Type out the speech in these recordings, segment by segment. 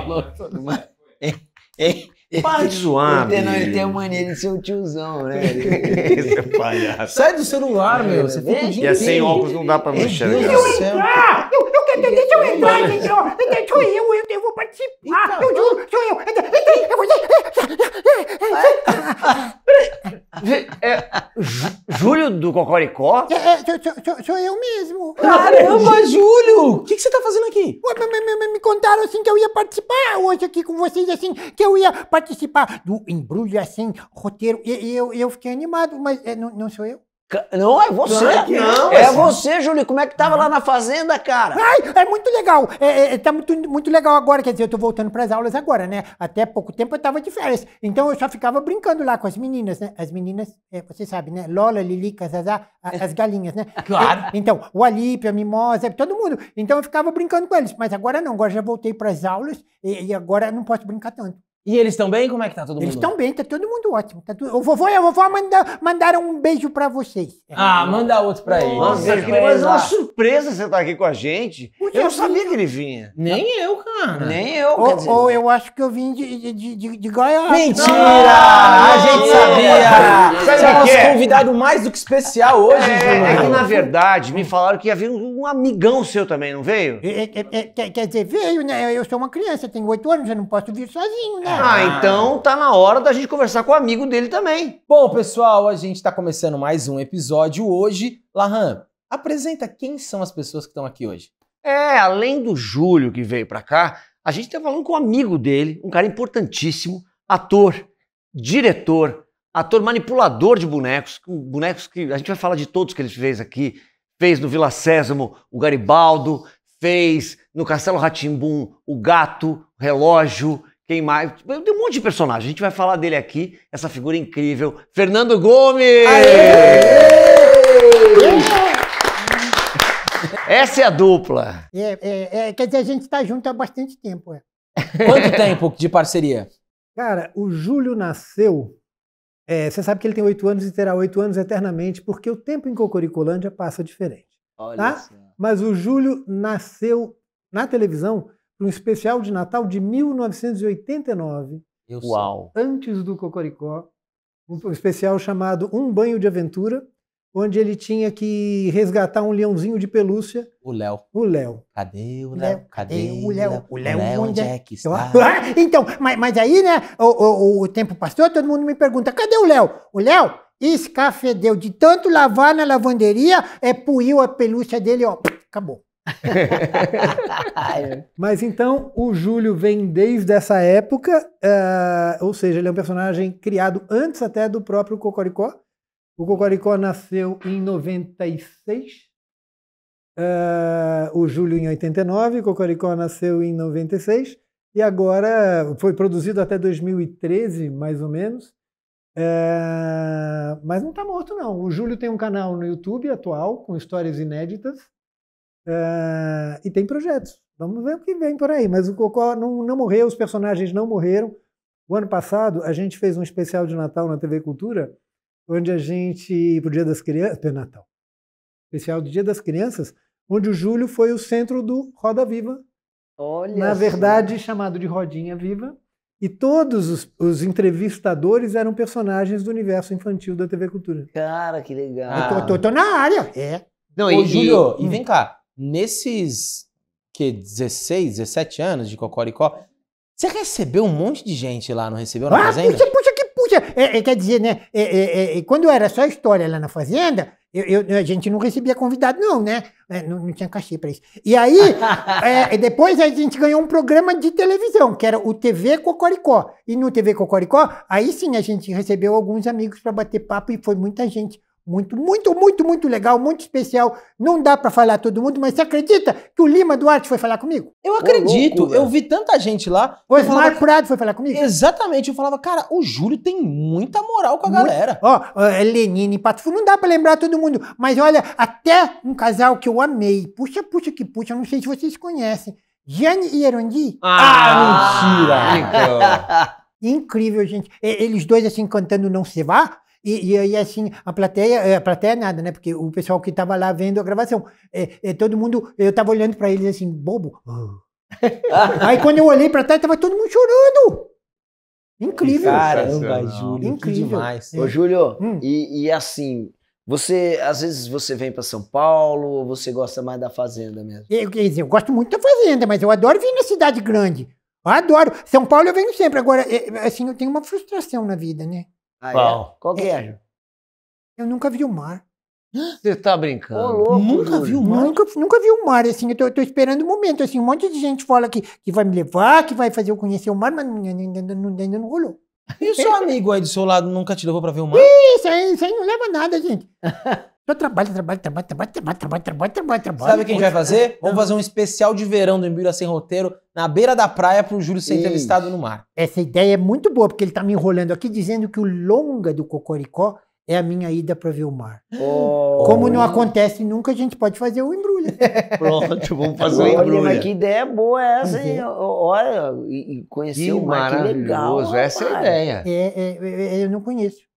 falou. Todo mundo. É, é, para de zoar, ele tem, não, ele tem a mania de ser um tiozão, né? Esse é palhaço. Sai do celular, meu. Você fica é, E é sem óculos, não dá pra é mexer. Meu Deus do céu. Eu, eu, eu, deixa eu entrar, é gente. Sou eu, eu, eu vou participar. Então. Eu juro, sou eu. Entrei, eu vou... É, é Júlio do Cocoricó? É, é, sou, sou, sou eu mesmo. Caramba, Júlio! O que, que você tá fazendo aqui? Me, me, me, me contaram assim que eu ia participar hoje aqui com vocês, assim, que eu ia participar participar do embrulho é assim, roteiro. E, eu, eu fiquei animado, mas é, não, não sou eu. Não, é você. Não, é, não, é você, Júlio. Como é que tava lá na fazenda, cara? Ai, é muito legal. É, é, é, tá muito, muito legal agora. Quer dizer, eu tô voltando pras aulas agora, né? Até pouco tempo eu tava de férias. Então eu só ficava brincando lá com as meninas, né? As meninas, é, você sabe, né? Lola, Lilica, Zazá, a, as galinhas, né? Claro. então, o Alípio, a Mimosa, todo mundo. Então eu ficava brincando com eles. Mas agora não. Agora já voltei pras aulas e, e agora não posso brincar tanto. E eles estão bem? Como é que tá todo mundo? Eles estão bem, tá todo mundo ótimo. Tá tudo... O vovô e a vovó manda... mandaram um beijo pra vocês. Ah, manda outro pra eles. Nossa, que mas uma surpresa você estar tá aqui com a gente. eu não sabia que ele vinha. Nem eu, cara. Nem eu, ou, dizer... ou eu acho que eu vim de, de, de, de Goiás. Mentira! Ah, a gente é. sabia! você é nosso é? convidado mais do que especial hoje, é, é que, na verdade, me falaram que ia vir um, amigão seu também, não veio? É, é quer dizer, veio, né? Eu sou uma criança, tenho oito anos, eu não posso vir sozinho, né? É. Ah, então tá na hora da gente conversar com o amigo dele também. Bom, pessoal, a gente tá começando mais um episódio hoje. Lahan, apresenta quem são as pessoas que estão aqui hoje. É, além do Júlio que veio pra cá, a gente tá falando com um amigo dele, um cara importantíssimo, ator, diretor, ator manipulador de bonecos, bonecos que a gente vai falar de todos que ele fez aqui. Fez no Vila Sésamo o Garibaldo, fez no Castelo Ratimbum o Gato, o Relógio, quem mais? Tipo, tem um monte de personagem. A gente vai falar dele aqui, essa figura incrível. Fernando Gomes! Aê! Essa é a dupla. É, é, é, quer dizer, a gente está junto há bastante tempo. É. Quanto tempo de parceria? Cara, o Júlio nasceu. É, você sabe que ele tem oito anos e terá oito anos eternamente, porque o tempo em Cocoricolândia passa diferente. Olha tá? Isso. Mas o Júlio nasceu na televisão um especial de Natal de 1989. Uau! Antes do Cocoricó, um especial chamado Um Banho de Aventura, onde ele tinha que resgatar um leãozinho de pelúcia. O Léo. O Léo. Cadê o Léo? Cadê o Léo? O Léo é? onde é que está? Ah, então, mas, mas aí, né, o, o, o tempo passou, todo mundo me pergunta, cadê o Léo? O Léo escafedeu de tanto lavar na lavanderia, é puiu a pelúcia dele, ó, acabou. Mas então o Júlio vem desde essa época, uh, ou seja, ele é um personagem criado antes até do próprio Cocoricó. O Cocoricó nasceu em 96, uh, eh, o Júlio em 89, o Cocoricó nasceu em 96 e agora foi produzido até 2013, mais ou menos. Uh, mas não está morto, não. O Júlio tem um canal no YouTube atual com histórias inéditas. Uh, e tem projetos. Vamos ver o que vem por aí. Mas o Cocó não, não morreu, os personagens não morreram. O ano passado, a gente fez um especial de Natal na TV Cultura, onde a gente, pro Dia das Crianças, é Natal, especial do Dia das Crianças, onde o Júlio foi o centro do Roda Viva. Olha na verdade, chamado de Rodinha Viva. E todos os, os, entrevistadores eram personagens do universo infantil da TV Cultura. Cara, que legal. Eu tô, tô, tô na área. É. Não, Ô, e, Júlio, e, e vem cá nesses que 16, 17 anos de Cocoricó, você recebeu um monte de gente lá, não recebeu na ah, fazenda? Puxa, puxa, que puxa! É, é, quer dizer, né? É, é, é quando era só história lá na fazenda, eu, eu, a gente não recebia convidado, não, né? É, não, não tinha cachê para isso. E aí, depois a gente ganhou um programa de televisão, que era o TV Cocoricó. E no TV Cocoricó, aí sim a gente recebeu alguns amigos para bater papo e foi muita gente muito, muito, muito, muito legal, muito especial. Não dá para falar todo mundo, mas você acredita que o Lima Duarte foi falar comigo? Eu acredito. Louco, eu vi tanta gente lá. O Osmar falava... Prado foi falar comigo? Exatamente. Eu falava, cara, o Júlio tem muita moral com a muito... galera. Ó, oh, Lenine, Pato Fu, não dá para lembrar todo mundo. Mas olha, até um casal que eu amei. Puxa, puxa, que puxa. Não sei se vocês conhecem. Jane e Erondi. Ah, ah mentira! Então. Então. Incrível, gente. Eles dois assim cantando Não Se Vá. E, e aí, assim, a plateia, é, a plateia é nada, né? Porque o pessoal que tava lá vendo a gravação, é, é todo mundo, eu tava olhando para eles assim, bobo. aí quando eu olhei para trás, tava todo mundo chorando. Incrível. Caramba, Júlio, Incrível. demais. É. Ô, Júlio, hum. e, e assim, você, às vezes você vem para São Paulo ou você gosta mais da fazenda mesmo? Eu, quer dizer, eu gosto muito da fazenda, mas eu adoro vir na cidade grande. Eu adoro. São Paulo eu venho sempre. Agora, assim, eu tenho uma frustração na vida, né? Ah, é? Qual? É? Qual que é? é? Eu nunca vi o mar. Você tá brincando? Ô, louco, nunca Júlio. vi o mar? Nunca, nunca vi o mar, assim, eu tô, tô esperando o um momento, assim, um monte de gente fala que, que vai me levar, que vai fazer eu conhecer o mar, mas ainda não, não, não, não rolou. E o seu amigo aí do seu lado nunca te levou pra ver o mar? Isso aí, isso aí não leva nada, gente. Eu trabalho, trabalho, trabalho, trabalho, trabalho, trabalho, trabalho, trabalho, trabalho. Sabe o que a gente vai fazer? Vamos fazer um especial de verão do Embira Sem Roteiro na beira da praia para o Júlio ser Isso. entrevistado no mar. Essa ideia é muito boa, porque ele está me enrolando aqui dizendo que o longa do Cocoricó é a minha ida para ver o mar. Oh. Como não acontece nunca, a gente pode fazer o embrulho. Pronto, vamos fazer o embrulho. Mas que ideia boa é essa, hein? É. Olha, e conhecer que o mar, que legal. Essa é a ideia. É, é, é, é, eu não conheço.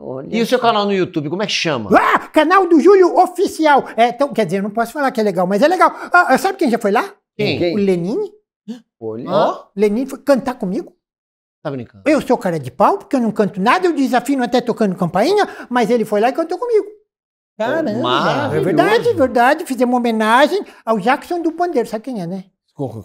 Olha e o seu canal no YouTube, como é que chama? Ah, canal do Júlio Oficial. É, então, quer dizer, não posso falar que é legal, mas é legal. Ah, ah sabe quem já foi lá? Quem? O Lenine. Olha. Ah. Lenine foi cantar comigo. Tá brincando? Eu sou cara de pau, porque eu não canto nada, eu desafino até tocando campainha, mas ele foi lá e cantou comigo. Caramba! É verdade, é verdade. Fizemos uma homenagem ao Jackson do Pandeiro. Sabe quem é, né? Gorgon,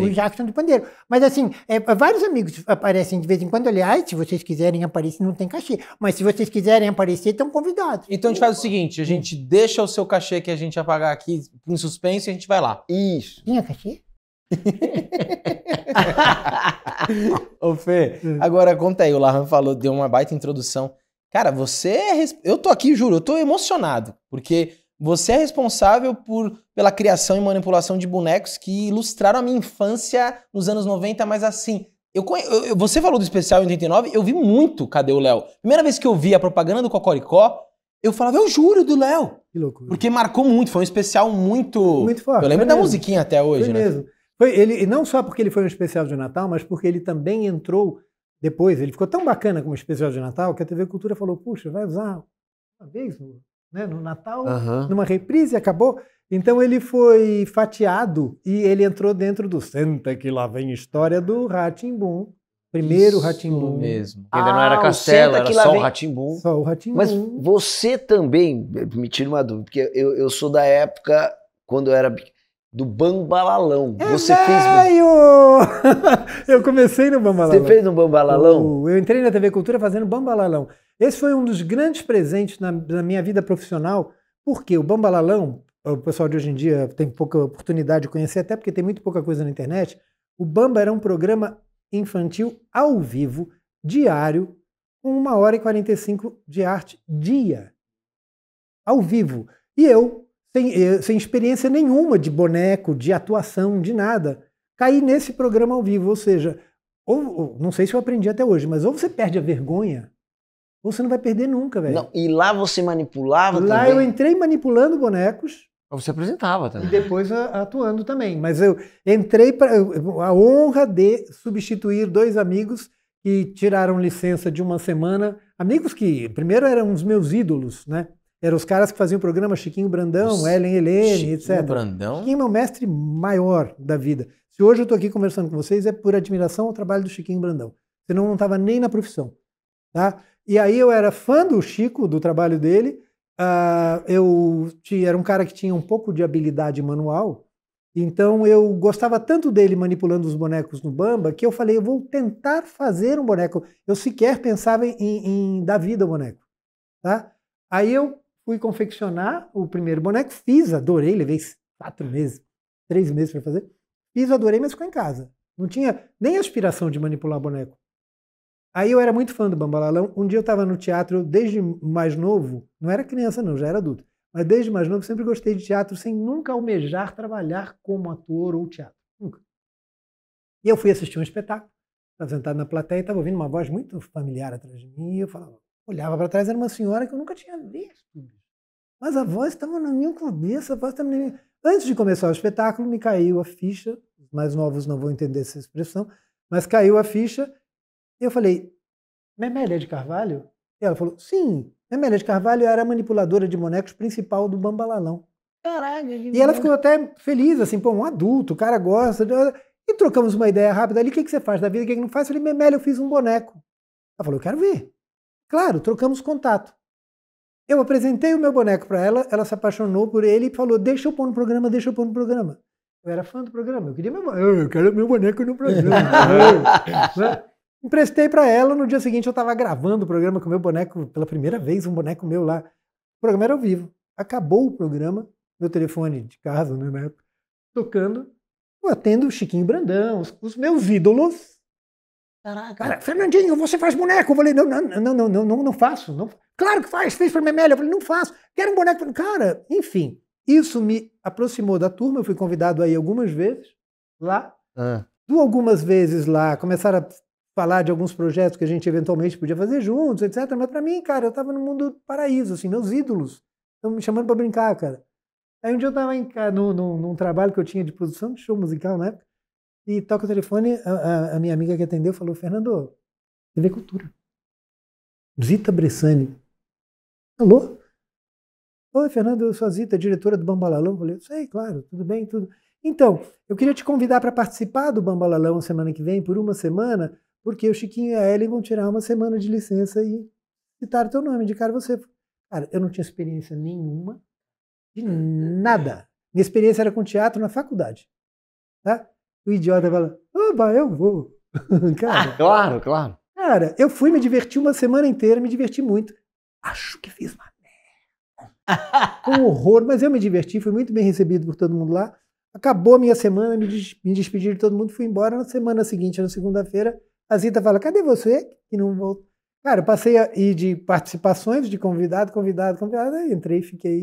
O Jackson do Pandeiro. Mas assim, é, vários amigos aparecem de vez em quando. Aliás, se vocês quiserem aparecer, não tem cachê. Mas se vocês quiserem aparecer, estão convidados. Então a gente faz o seguinte: a hum. gente Sim. deixa o seu cachê que a gente ia pagar aqui em suspenso e a gente vai lá. Isso. Tinha cachê? Ô Fê, hum. agora conta aí, o Lahan falou, deu uma baita introdução. Cara, você é. Eu tô aqui, juro, eu tô emocionado, porque você é responsável por, pela criação e manipulação de bonecos que ilustraram a minha infância nos anos 90, mas assim. Eu, eu você falou do especial em 89, eu vi muito Cadê o Léo? Primeira vez que eu vi a propaganda do Cocoricó, eu falava, eu juro do Léo. Que loucura. Porque marcou muito, foi um especial muito. Muito forte. Eu lembro da mesmo. musiquinha até hoje, foi né? Mesmo. Foi ele, não só porque ele foi um especial de Natal, mas porque ele também entrou depois. Ele ficou tão bacana como especial de Natal que a TV Cultura falou: puxa, vai usar uma vez né? No Natal, uhum. numa reprise, acabou. Então ele foi fatiado e ele entrou dentro do senta que lá vem história do Ratimbum. Primeiro Ratimbum. mesmo. Ah, Ainda não era Castelo, era só vem... o Ratimbum. Só o Ratimbum. Mas você também, me tira uma dúvida, porque eu, eu sou da época quando eu era pequeno do Bambalalão. É você velho! fez. eu comecei no Bambalalão. Você fez no Bambalalão? lalão eu entrei na TV Cultura fazendo Bambalalão. Esse foi um dos grandes presentes na, na minha vida profissional, porque o Bambalalão, o pessoal de hoje em dia tem pouca oportunidade de conhecer, até porque tem muito pouca coisa na internet. O Bamba era um programa infantil ao vivo, diário, com uma hora e 45 de arte dia. Ao vivo. E eu, sem, eh, sem experiência nenhuma de boneco, de atuação, de nada, cair nesse programa ao vivo. Ou seja, ou, não sei se eu aprendi até hoje, mas ou você perde a vergonha, ou você não vai perder nunca, velho. E lá você manipulava lá também? Lá eu entrei manipulando bonecos. Você apresentava também. E depois atuando também. Mas eu entrei para a honra de substituir dois amigos que tiraram licença de uma semana. Amigos que, primeiro, eram os meus ídolos, né? Eram os caras que faziam o programa Chiquinho Brandão, os... Ellen Helene, Chiquinho etc. Brandão. Chiquinho é o mestre maior da vida. Se hoje eu estou aqui conversando com vocês, é por admiração ao trabalho do Chiquinho Brandão. Senão eu não estava nem na profissão. Tá? E aí eu era fã do Chico, do trabalho dele. Uh, eu tinha, era um cara que tinha um pouco de habilidade manual. Então eu gostava tanto dele manipulando os bonecos no Bamba que eu falei, eu vou tentar fazer um boneco. Eu sequer pensava em, em dar vida ao boneco. Tá? Aí eu fui confeccionar o primeiro boneco, fiz, adorei, levei quatro meses, três meses para fazer. Fiz, adorei, mas ficou em casa. Não tinha nem aspiração de manipular boneco. Aí eu era muito fã do Bambalalão. Um dia eu estava no teatro, desde mais novo, não era criança não, já era adulto, mas desde mais novo sempre gostei de teatro, sem nunca almejar trabalhar como ator ou teatro. Nunca. E eu fui assistir um espetáculo, estava sentado na plateia e estava ouvindo uma voz muito familiar atrás de mim. E eu falava, olhava para trás, era uma senhora que eu nunca tinha visto. Mas a voz estava na minha cabeça, a voz estava na minha... Antes de começar o espetáculo, me caiu a ficha, os mais novos não vão entender essa expressão, mas caiu a ficha, e eu falei, Memélia de Carvalho? E ela falou, sim, Memélia de Carvalho era a manipuladora de bonecos principal do Bambalalão. Caralho, E ela ficou até feliz, assim, pô, um adulto, o cara gosta. De... Né? E trocamos uma ideia rápida ali, o que, que você faz da vida, o que, que não faz? Eu falei, Memélia, eu fiz um boneco. Ela falou, eu quero ver. Claro, trocamos contato. Eu apresentei o meu boneco para ela, ela se apaixonou por ele e falou: Deixa eu pôr no programa, deixa eu pôr no programa. Eu era fã do programa, eu queria meu, eu quero meu boneco no programa. É. Emprestei para ela, no dia seguinte eu estava gravando o programa com o meu boneco, pela primeira vez, um boneco meu lá. O programa era ao vivo. Acabou o programa, meu telefone de casa, né, na época, tocando, eu atendo o Chiquinho Brandão, os, os meus ídolos, Caraca. Cara, Fernandinho, você faz boneco. Eu falei, não, não, não, não, não, não, faço. Não. Claro que faz, fez para Memélia. Eu falei, não faço. Quero um boneco. Cara, enfim, isso me aproximou da turma. Eu fui convidado aí algumas vezes lá. Ah. algumas vezes lá começaram a falar de alguns projetos que a gente eventualmente podia fazer juntos, etc. Mas para mim, cara, eu tava no mundo paraíso, assim, meus ídolos estão me chamando para brincar, cara. Aí um dia eu tava em, no, no, num trabalho que eu tinha de produção de show musical na época. E toca o telefone, a, a, a minha amiga que atendeu falou: Fernando, TV Cultura. Zita Bressani. Alô? Oi, Fernando, eu sou a Zita, diretora do Bambalalão. Falei, sei, claro, tudo bem, tudo. Então, eu queria te convidar para participar do Bambalalão semana que vem, por uma semana, porque o Chiquinho e a Ellen vão tirar uma semana de licença e citar o teu nome, indicar você. Cara, eu não tinha experiência nenhuma, de nada. Minha experiência era com teatro na faculdade. Tá? o idiota fala, opa, eu vou. cara, ah, claro, claro. Cara, eu fui me diverti uma semana inteira, me diverti muito. Acho que fiz uma merda. um horror, mas eu me diverti, fui muito bem recebido por todo mundo lá. Acabou a minha semana, me, des me despedi de todo mundo, fui embora. Na semana seguinte, na segunda-feira, a Zita fala, cadê você? E não voltou. Cara, eu passei a ir de participações, de convidado, convidado, convidado, aí entrei e fiquei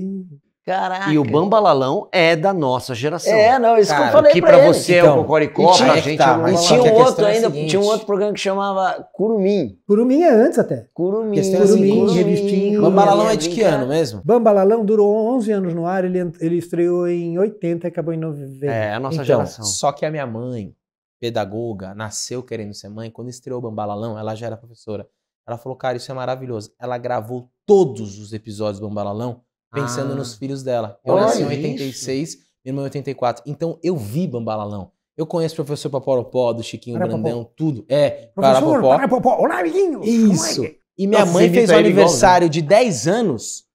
Caraca. E o Bambalalão é da nossa geração. É, não, isso Cara, que eu falei pra, pra você então, é o Cocoricó, pra gente é tá, é o E tinha um outro é ainda, tinha um outro programa que chamava Curumim. Curumim é antes até. Curumim. Questão é Curumim, assim, Bambalalão é de que ano mesmo? Bambalalão durou 11 anos no ar, ele, ele estreou em 80 e acabou em 90. É, a nossa então, geração. Só que a minha mãe, pedagoga, nasceu querendo ser mãe, quando estreou o Bambalalão, ela já era professora. Ela falou, cara, isso é maravilhoso. Ela gravou todos os episódios do Bambalalão pensando ah. nos filhos dela. Eu Olha nasci em 86, isso. minha irmã em 84. Então eu vi Bambalalão. Eu conheço o professor Paporopó, do Chiquinho Brandão, tudo. É, professor Parapopó. Olá, amiguinhos! É isso. É? E minha Nossa, mãe fez um aniversário igual, de 10 anos.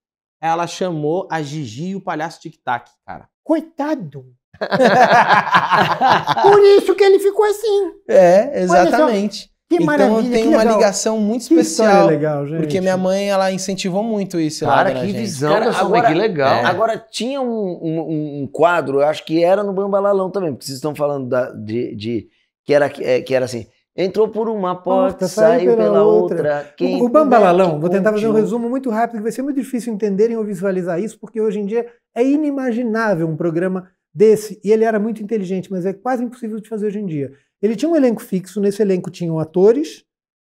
Ela chamou a Gigi e o palhaço Tic Tac, cara. Coitado! Por isso que ele ficou assim. É, exatamente. Que então maravilha, eu tenho uma legal. ligação muito especial. legal, gente. Porque minha mãe, ela incentivou muito isso. Cara, que visão Cara, agora, que legal. É. Agora, tinha um, um, um, quadro, eu acho que era no Bambalalão também, porque vocês estão falando da, de, de, que, era, é, que era assim, entrou por uma porta, saiu, pela, pela, outra. outra. o, o Bambalalão, vou tentar fazer um resumo muito rápido, que vai ser muito difícil entenderem ou visualizar isso, porque hoje em dia é inimaginável um programa desse, e ele era muito inteligente, mas é quase impossível de fazer hoje em dia. Ele tinha um elenco fixo, nesse elenco tinham atores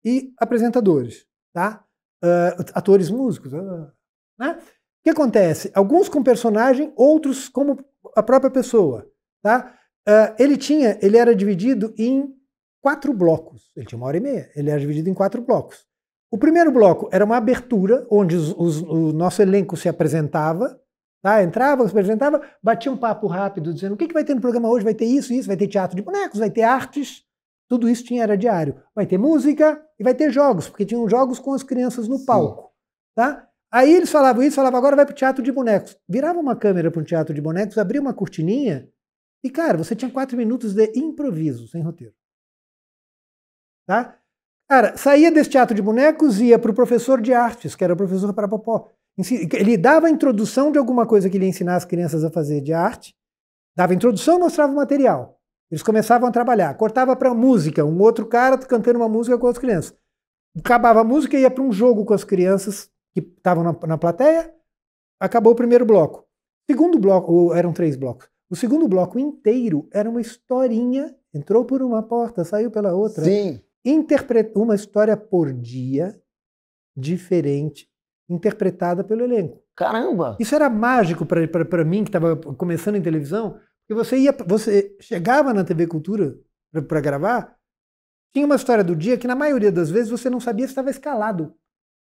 e apresentadores, tá? Uh, atores músicos, ah, né? O que acontece? Alguns com personagem, outros como a própria pessoa, tá? Uh, ele tinha, ele era dividido em quatro blocos. Ele tinha uma hora e meia. Ele era dividido em quatro blocos. O primeiro bloco era uma abertura, onde os, os, o nosso elenco se apresentava, Tá? Entrava, se apresentava, batia um papo rápido, dizendo o que, que vai ter no programa hoje, vai ter isso, isso, vai ter teatro de bonecos, vai ter artes, tudo isso tinha era diário. Vai ter música e vai ter jogos, porque tinham jogos com as crianças no palco. Tá? Aí eles falavam isso, falavam agora vai para o teatro de bonecos. Virava uma câmera para um teatro de bonecos, abria uma cortininha e, cara, você tinha quatro minutos de improviso, sem roteiro. Tá? Cara, saía desse teatro de bonecos e ia para o professor de artes, que era o professor Parapopó. Ele dava a introdução de alguma coisa que ele ia ensinar as crianças a fazer de arte, dava a introdução mostrava o material. Eles começavam a trabalhar, cortava para música, um outro cara cantando uma música com as crianças. Acabava a música e ia para um jogo com as crianças que estavam na, na plateia. Acabou o primeiro bloco. Segundo bloco, eram três blocos. O segundo bloco inteiro era uma historinha, entrou por uma porta, saiu pela outra. Sim. Interpretou uma história por dia, diferente, interpretada pelo elenco. Caramba! Isso era mágico para mim, que estava começando em televisão, porque você ia, você chegava na TV Cultura para gravar, tinha uma história do dia que na maioria das vezes você não sabia se estava escalado.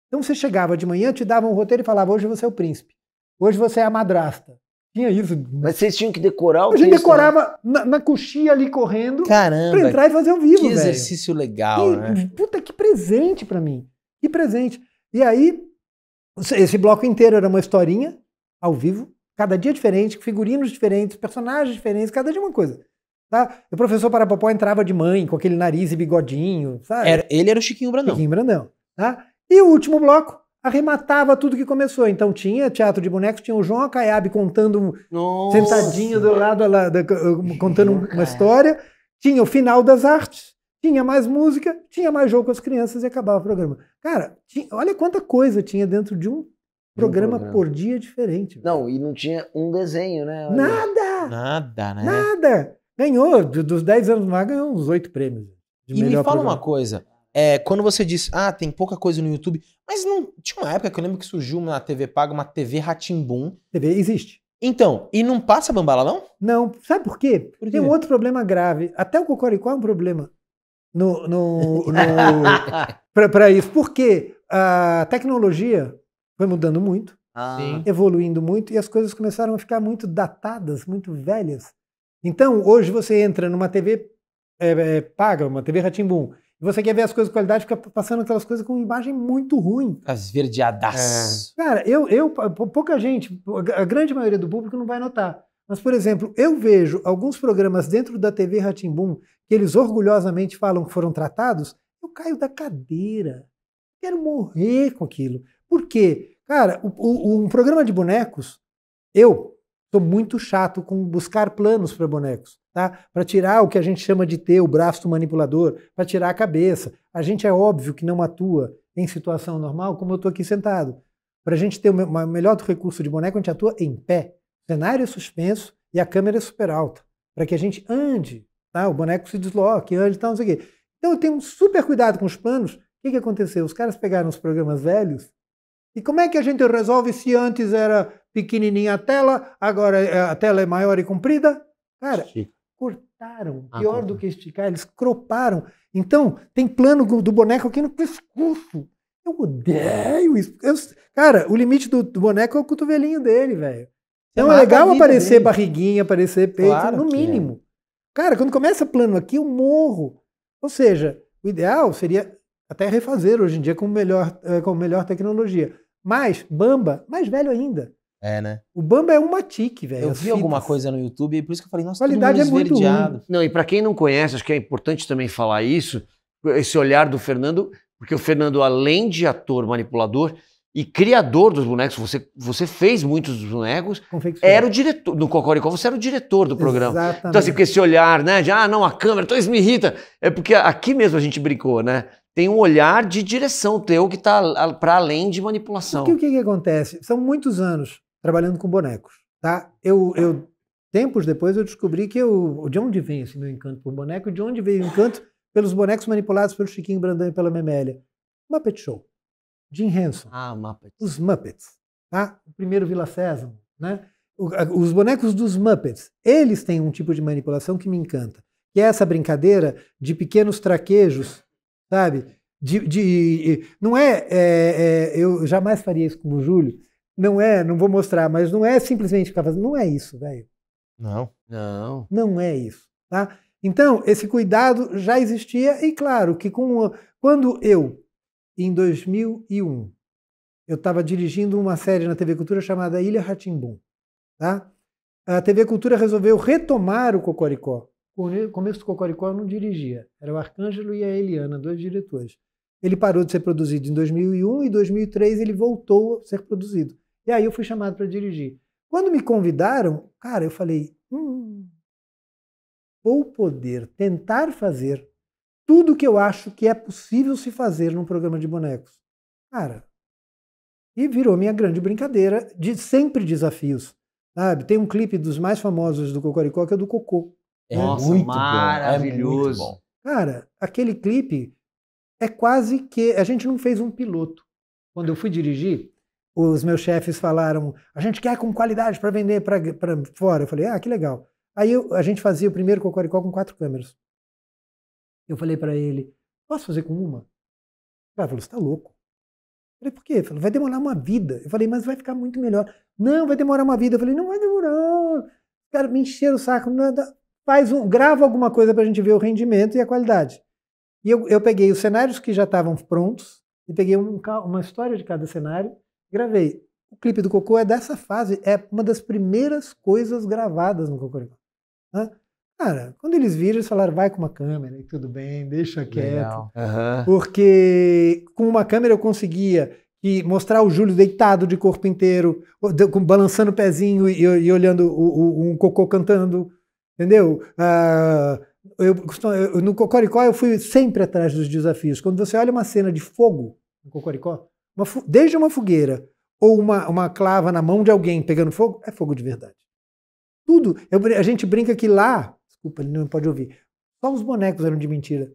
Então você chegava de manhã, te dava um roteiro e falava: hoje você é o príncipe, hoje você é a madrasta. Tinha isso. Mas vocês tinham que decorar o A gente né? decorava né? na, na ali correndo Caramba, pra entrar e fazer ao vivo. Que exercício legal, e, né? Puta, que presente para mim. Que presente. E aí, esse bloco inteiro era uma historinha ao vivo, cada dia diferente, figurinos diferentes, personagens diferentes, cada dia uma coisa. Tá? o professor Parapopó entrava de mãe, com aquele nariz e bigodinho, sabe? Era, ele era o Chiquinho Brandão. Chiquinho Brandão. Tá? E o último bloco arrematava tudo que começou. Então tinha teatro de bonecos, tinha o João Acaiabe contando, Nossa. sentadinho do lado, da, contando uma história. Tinha o final das artes, tinha mais música, tinha mais jogo com as crianças e acabava o programa. Cara, tinha, olha quanta coisa tinha dentro de um programa, um programa. por dia diferente. Não, e não tinha um desenho, né? Olha. Nada! Nada, né? Nada! Ganhou, dos 10 anos mais, ganhou uns 8 prêmios. E me fala programa. uma coisa, é, quando você diz, ah, tem pouca coisa no YouTube, mas não tinha uma época que eu lembro que surgiu na TV paga uma TV Ratimbum. TV existe. Então, e não passa bambala, não? Não, sabe por quê? Por quê? Tem um outro problema grave. Até o Cocoricó é um problema no, no, no para isso. Porque a tecnologia foi mudando muito, ah. evoluindo muito, e as coisas começaram a ficar muito datadas, muito velhas. Então, hoje você entra numa TV é, é, paga, uma TV Ratimbum, e você quer ver as coisas de qualidade, fica passando aquelas coisas com imagem muito ruim. As verdeadas. É. Cara, eu, eu, pouca gente, a grande maioria do público não vai notar. Mas, por exemplo, eu vejo alguns programas dentro da TV Ratimbum que eles orgulhosamente falam que foram tratados, eu caio da cadeira. Quero morrer com aquilo. Por quê? Cara, o, o, um programa de bonecos, eu sou muito chato com buscar planos para bonecos, tá? Para tirar o que a gente chama de ter o braço do manipulador, para tirar a cabeça. A gente é óbvio que não atua em situação normal, como eu estou aqui sentado. Para a gente ter o melhor recurso de boneco, a gente atua em pé cenário é suspenso e a câmera é super alta, para que a gente ande, tá? o boneco se desloque, ande e tal, não sei o quê. Então eu tenho um super cuidado com os planos. O que, que aconteceu? Os caras pegaram os programas velhos e como é que a gente resolve se antes era pequenininha a tela, agora é, a tela é maior e comprida? Cara, cortaram. Ah, Pior do que esticar, eles croparam. Então, tem plano do boneco aqui no pescoço. Eu odeio isso. Eu, cara, o limite do, do boneco é o cotovelinho dele, velho. Então é legal aparecer barriguinha, aparecer peito, claro no é. mínimo. É. Cara, quando começa plano aqui, eu morro. Ou seja, o ideal seria até refazer hoje em dia com melhor, eh, com melhor tecnologia. Mas Bamba, mais velho ainda. É, né? O Bamba é uma tique, velho. Eu vi fitas. alguma coisa no YouTube e por isso que eu falei, nossa, a tá qualidade é muito ruim. Não, e para quem não conhece, acho que é importante também falar isso, esse olhar do Fernando, porque o Fernando, além de ator manipulador, e criador dos bonecos, você, você fez muitos dos bonecos, era o diretor, no Cocoricó você era o diretor do programa. Exatamente. Então assim, porque esse olhar, né, de, ah, não, a câmera, então isso me irrita, é porque aqui mesmo a gente brincou, né, tem um olhar de direção teu que está para além de manipulação. Porque, o que, que acontece? São muitos anos trabalhando com bonecos, tá? Eu, eu tempos depois eu descobri que eu, de onde vem esse meu encanto por boneco, de onde veio o encanto pelos bonecos manipulados pelo Chiquinho Brandão e pela Memélia. Muppet Show. Jim Henson. Ah, Muppets. Os Muppets, tá? O primeiro Vila César, né? os bonecos dos Muppets, eles têm um tipo de manipulação que me encanta, que é essa brincadeira de pequenos traquejos, sabe? De, de não é, é, é, eu jamais faria isso com o Júlio, não é, não vou mostrar, mas não é simplesmente ficar fazendo, não é isso, velho. Não, não. Não é isso, tá? Então, esse cuidado já existia e claro que com quando eu em 2001. Eu estava dirigindo uma série na TV Cultura chamada Ilha Ratimbum. Tá? A TV Cultura resolveu retomar o Cocoricó. No começo do Cocoricó eu não dirigia. Era o Arcângelo e a Eliana, dois diretores. Ele parou de ser produzido em 2001 e em 2003 ele voltou a ser produzido. E aí eu fui chamado para dirigir. Quando me convidaram, cara, eu falei: hum, vou poder tentar fazer tudo que eu acho que é possível se fazer num programa de bonecos. Cara, e virou minha grande brincadeira de sempre desafios. Sabe? Tem um clipe dos mais famosos do Cocoricó que é do Cocô. Né? É Nossa, muito maravilhoso. Bom. É muito bom. Cara, aquele clipe é quase que a gente não fez um piloto. Quando eu fui dirigir, os meus chefes falaram: a gente quer com qualidade para vender para fora. Eu falei: ah, que legal. Aí eu, a gente fazia o primeiro Cocoricó com quatro câmeras. Eu falei para ele, posso fazer com uma? Ele falou, você está louco. Eu falei, por quê? Ele falou, vai demorar uma vida. Eu falei, mas vai ficar muito melhor. Não, vai demorar uma vida. Eu falei, não vai demorar. Os me encheram o saco. Nada. É faz um, grava alguma coisa para a gente ver o rendimento e a qualidade. E eu, eu peguei os cenários que já estavam prontos e peguei um, uma história de cada cenário, gravei. O clipe do Cocô é dessa fase, é uma das primeiras coisas gravadas no cocô. Né? Cara, quando eles viram, eles falaram, vai com uma câmera tudo bem, deixa quieto. Uhum. Porque com uma câmera eu conseguia mostrar o Júlio deitado de corpo inteiro, balançando o pezinho e, e olhando o, o, um cocô cantando, entendeu? Ah, eu, eu, no Cocoricó eu fui sempre atrás dos desafios. Quando você olha uma cena de fogo no Cocoricó, uma, desde uma fogueira ou uma, uma clava na mão de alguém pegando fogo, é fogo de verdade. Tudo. Eu, a gente brinca que lá Desculpa, ele não pode ouvir. Só os bonecos eram de mentira.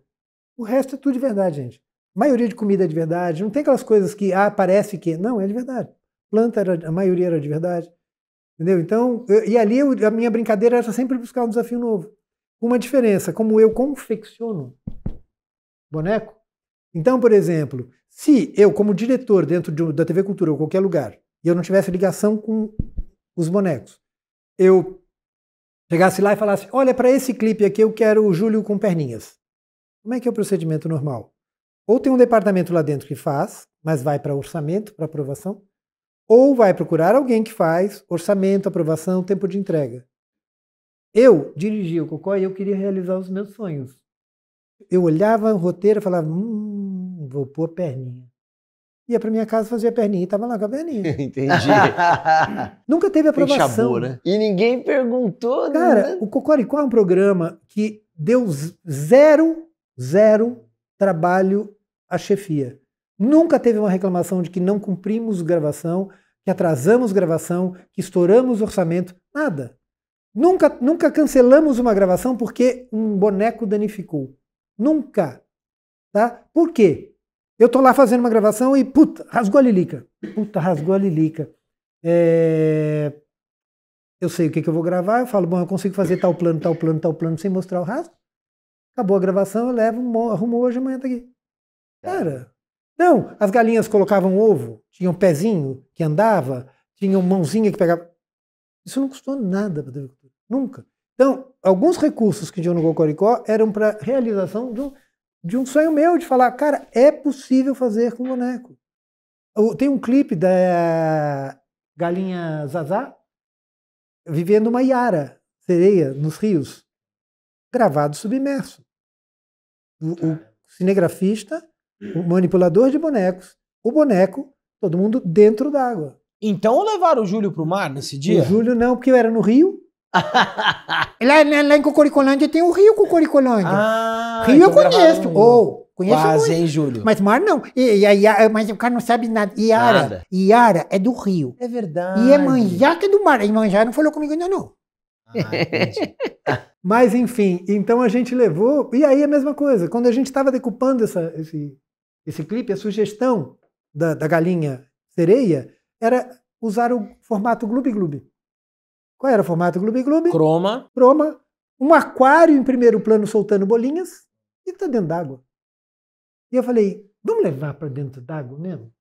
O resto é tudo de verdade, gente. A maioria de comida é de verdade. Não tem aquelas coisas que, ah, parece que. Não, é de verdade. Planta, era, a maioria era de verdade. Entendeu? Então, eu, e ali eu, a minha brincadeira era sempre buscar um desafio novo. Uma diferença, como eu confecciono boneco. Então, por exemplo, se eu, como diretor dentro de, da TV Cultura ou qualquer lugar, e eu não tivesse ligação com os bonecos, eu Chegasse lá e falasse: Olha, para esse clipe aqui eu quero o Júlio com perninhas. Como é que é o procedimento normal? Ou tem um departamento lá dentro que faz, mas vai para orçamento, para aprovação, ou vai procurar alguém que faz orçamento, aprovação, tempo de entrega. Eu dirigi o Cocó e eu queria realizar os meus sonhos. Eu olhava o roteiro e falava: Hum, vou pôr perninha ia para minha casa fazia a perninha e tava lá com a perninha. Entendi. Nunca teve aprovação. Tem chabu, né? E ninguém perguntou, né? Cara, o Cocoricó é um programa que deu zero, zero trabalho à chefia. Nunca teve uma reclamação de que não cumprimos gravação, que atrasamos gravação, que estouramos orçamento, nada. Nunca, nunca cancelamos uma gravação porque um boneco danificou. Nunca. Tá? Por quê? Eu tô lá fazendo uma gravação e, puta, rasgou a lilica. Puta, rasgou a lilica. É... Eu sei o que, que eu vou gravar, eu falo, bom, eu consigo fazer tal plano, tal plano, tal plano, sem mostrar o rasgo. Acabou a gravação, eu levo, arrumo hoje, amanhã tá aqui. Tá. Cara, não, as galinhas colocavam ovo, tinham pezinho que andava, tinham mãozinha que pegava. Isso não custou nada para a Nunca. Então, alguns recursos que tinham no Gocoricó eram para realização de um de um sonho meu de falar, cara, é possível fazer com boneco. Tem um clipe da galinha Zazá vivendo uma iara, sereia, nos rios, gravado submerso. O, o cinegrafista, o manipulador de bonecos, o boneco, todo mundo dentro d'água. Então levaram o Júlio para o mar nesse dia? O Júlio não, porque eu era no Rio. lá, lá, lá em Cocoricolândia tem o Rio Cocoricolândia. Ah. Rio eu conheço. Ou. Oh, conheço Quase, muito. hein, Júlio? Mas Mar não. E, e, e, mas o cara não sabe nada. Iara. Nada. Iara é do Rio. É verdade. E Emanjá que é do mar. manjá não falou comigo ainda, não. Ah, mas enfim, então a gente levou. E aí a mesma coisa. Quando a gente estava decupando essa, esse, esse clipe, a sugestão da, da galinha sereia era usar o formato Gloob Gloob. Qual era o formato Gloob Gloob? Croma. Croma. Um aquário em primeiro plano soltando bolinhas. E está dentro d'água. E eu falei, vamos levar para dentro d'água mesmo?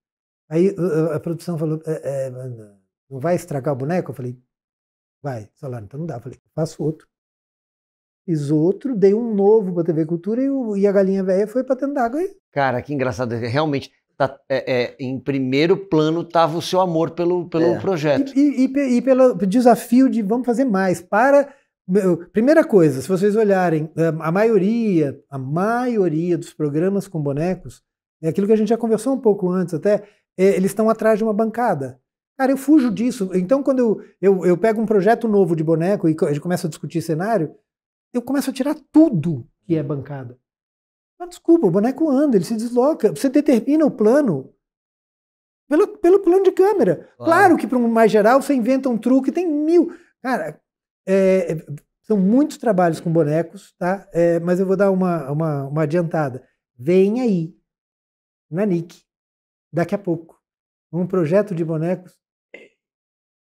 Aí uh, uh, a produção falou, é, é, não vai estragar o boneco? Eu falei, vai, Solano, então não dá. Eu falei, faço outro. Fiz outro, dei um novo para a TV Cultura e, o, e a galinha velha foi para dentro d'água. Cara, que engraçado. Realmente, tá, é, é em primeiro plano estava o seu amor pelo, pelo é. projeto. E, e, e, e pelo desafio de vamos fazer mais para Primeira coisa, se vocês olharem, eh, a maioria, a maioria dos programas com bonecos, é aquilo que a gente já conversou um pouco antes até, é, eles estão atrás de uma bancada. Cara, eu fujo disso. Então, quando eu, eu, eu pego um projeto novo de boneco e a gente começa a discutir cenário, eu começo a tirar tudo que é bancada. Mas desculpa, o boneco anda, ele se desloca. Você determina o plano pelo, pelo plano de câmera. Claro, claro que, para um mais geral, você inventa um truque, tem mil. Cara, é, é, são muitos trabalhos com bonecos, tá? É, mas eu vou dar uma, uma, uma adiantada. Vem aí, na Nick, daqui a pouco, um projeto de bonecos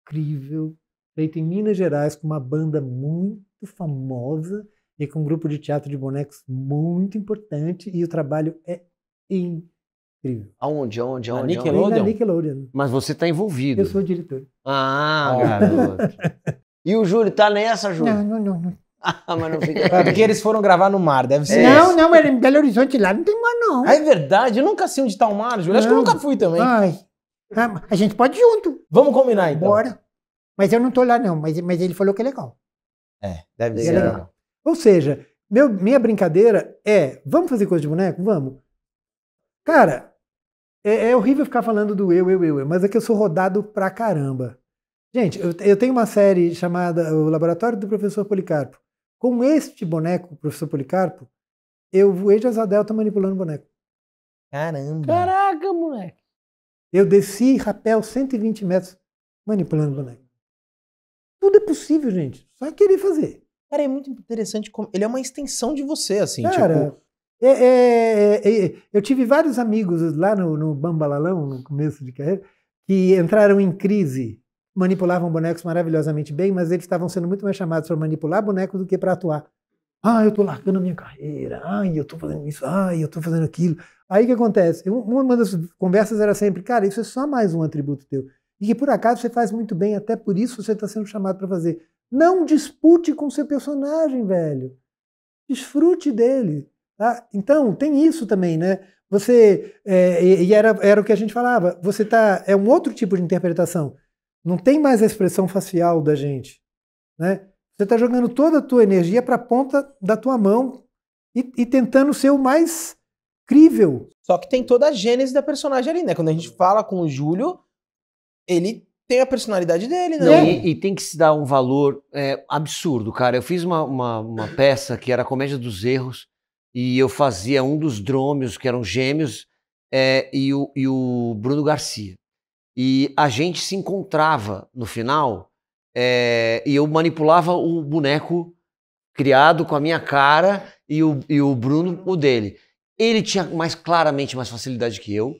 incrível, feito em Minas Gerais, com uma banda muito famosa e com um grupo de teatro de bonecos muito importante, e o trabalho é incrível. Aonde, aonde, aonde? Na Nickelodeon? Na Nickelodeon. Mas você está envolvido. Eu sou o diretor. Ah, garoto. E o Júlio tá nessa, Júlio? Não, não, não. não. Ah, mas não fica. É porque eles foram gravar no mar, deve ser. Não, é isso. não, mas é em Belo Horizonte lá não tem mar, não. Ah, é verdade, eu nunca sei onde tá o mar, Júlio. Não. Acho que eu nunca fui também. Ai. Ah, a gente pode ir junto. Vamos combinar então. Bora. Mas eu não tô lá, não. Mas, mas ele falou que é legal. É, deve é ser. É legal. legal. Ou seja, meu, minha brincadeira é: vamos fazer coisa de boneco? Vamos. Cara, é, é horrível ficar falando do eu, eu, eu, eu, mas é que eu sou rodado pra caramba. Gente, eu, eu tenho uma série chamada O Laboratório do Professor Policarpo. Com este boneco, o professor Policarpo, eu voei de Azadelta manipulando o boneco. Caramba! Caraca, moleque! Eu desci rapel 120 metros manipulando o boneco. Tudo é possível, gente. Só querer fazer. Cara, é muito interessante. Como... Ele é uma extensão de você, assim. Cara, tipo... é, é, é, é eu tive vários amigos lá no, no Bambalalão, no começo de carreira, que entraram em crise manipulavam bonecos maravilhosamente bem, mas eles estavam sendo muito mais chamados para manipular bonecos do que para atuar. Ah, eu estou largando a minha carreira. Ah, eu estou fazendo isso. Ah, eu estou fazendo aquilo. Aí o que acontece? Uma das conversas era sempre, cara, isso é só mais um atributo teu. E que por acaso você faz muito bem, até por isso você está sendo chamado para fazer. Não dispute com seu personagem, velho. Desfrute dele. Tá? Então, tem isso também, né? Você. É, e era, era o que a gente falava. Você tá. É um outro tipo de interpretação. Não tem mais a expressão facial da gente, né? Você está jogando toda a tua energia para a ponta da tua mão e, e, tentando ser o mais crível. Só que tem toda a gênese da personagem ali, né? Quando a gente fala com o Júlio, ele tem a personalidade dele, né? Não, é. e, e, tem que se dar um valor é, absurdo, cara. Eu fiz uma, uma, uma peça que era a Comédia dos Erros e eu fazia um dos drômios, que eram gêmeos, é, e, o, e o Bruno Garcia. E a gente se encontrava no final é, e eu manipulava o boneco criado com a minha cara e o, e o Bruno o dele. Ele tinha mais claramente mais facilidade que eu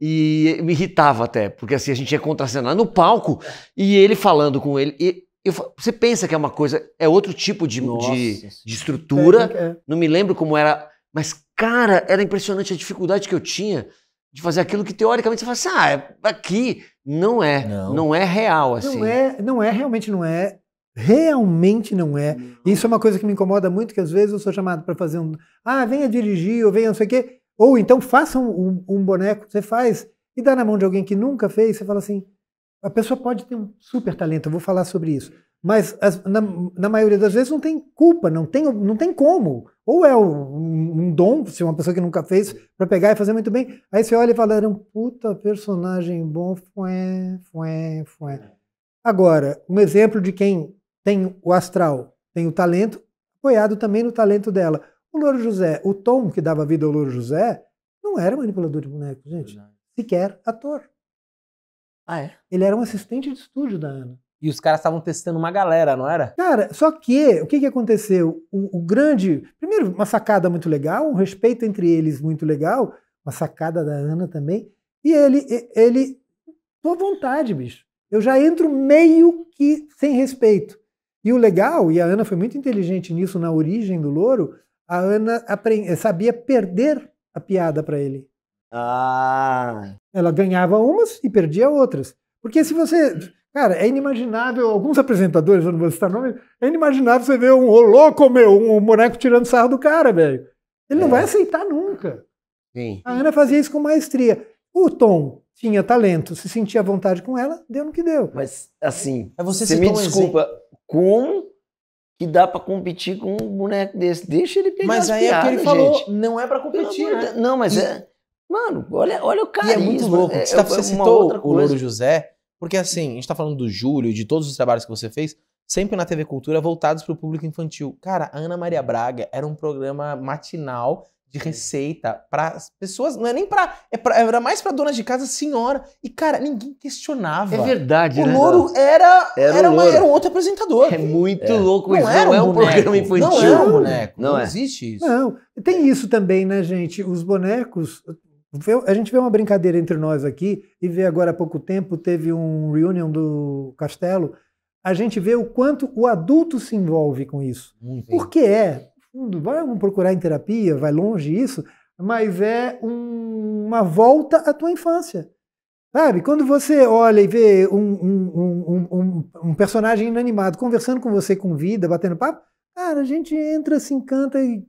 e me irritava até, porque assim a gente ia contracenar no palco e ele falando com ele. E eu, você pensa que é uma coisa, é outro tipo de, de, de, estrutura, é, é, é. não me lembro como era, mas cara, era impressionante a dificuldade que eu tinha de fazer aquilo que teoricamente você fala assim, ah, é, aqui não é, não, não é real assim. Não é, não é, realmente não é. Realmente não é. Não. Isso é uma coisa que me incomoda muito, que às vezes eu sou chamado para fazer um, ah, venha dirigir, ou venha não sei o quê, ou então faça um, um, um boneco, você faz e dá na mão de alguém que nunca fez, você fala assim, a pessoa pode ter um super talento, eu vou falar sobre isso mas as, na, na, maioria das vezes não tem culpa, não tem, não tem como. Ou é um, um dom, se é uma pessoa que nunca fez, para pegar e fazer muito bem. Aí você olha e fala, era um puta personagem bom, fué, fué, fué. Agora, um exemplo de quem tem o astral, tem o talento, apoiado também no talento dela. O Louro José, o Tom que dava vida ao Louro José, não era manipulador de bonecos, gente. Sequer ator. Ah, é? Ele era um assistente de estúdio da Ana. E os caras estavam testando uma galera, não era? Cara, só que o que, que aconteceu? O, o, grande. Primeiro, uma sacada muito legal, um respeito entre eles muito legal, uma sacada da Ana também. E ele, ele. Tô à vontade, bicho. Eu já entro meio que sem respeito. E o legal, e a Ana foi muito inteligente nisso na origem do louro, a Ana aprend... Eh, sabia perder a piada para ele. Ah! Ela ganhava umas e perdia outras. Porque se você Cara, é inimaginável, alguns apresentadores, eu não vou citar nome, é inimaginável você ver um ô louco, meu, um boneco tirando sarro do cara, velho. Ele é. não vai aceitar nunca. Sim. A Ana fazia isso com maestria. O Tom tinha talento, se sentia à vontade com ela, deu no que deu. Mas, assim, é você, você me desculpa, um como que dá para competir com um boneco desse? Deixa ele pegar Mas aí é piadas, é o que ele falou, não é para competir, né? Não, mas e... é... Mano, olha, olha o cara. é muito louco. É, você, tá, é você citou o Louro José porque assim, a gente tá falando do Júlio, de todos os trabalhos que você fez, sempre na TV Cultura voltados para o público infantil. Cara, a Ana Maria Braga era um programa matinal de receita para pessoas, não é nem para, é pra, era mais para donas de casa, senhora. E cara, ninguém questionava. É verdade, o né? Louro era era, era, uma, era um outro apresentador. É muito é. louco, não, era não é um, boneco. programa infantil. Não é um boneco, né? não, não é. existe isso. Não, tem isso também, né, gente? Os bonecos, a gente vê uma brincadeira entre nós aqui e vê agora há pouco tempo teve um reunion do Castelo. A gente vê o quanto o adulto se envolve com isso. Porque Por que é? Vamos procurar em terapia, vai longe isso, mas é um, uma volta à tua infância. Sabe? Quando você olha e vê um, um, um personagem inanimado conversando com você com vida, batendo papo, cara, a gente entra, se encanta e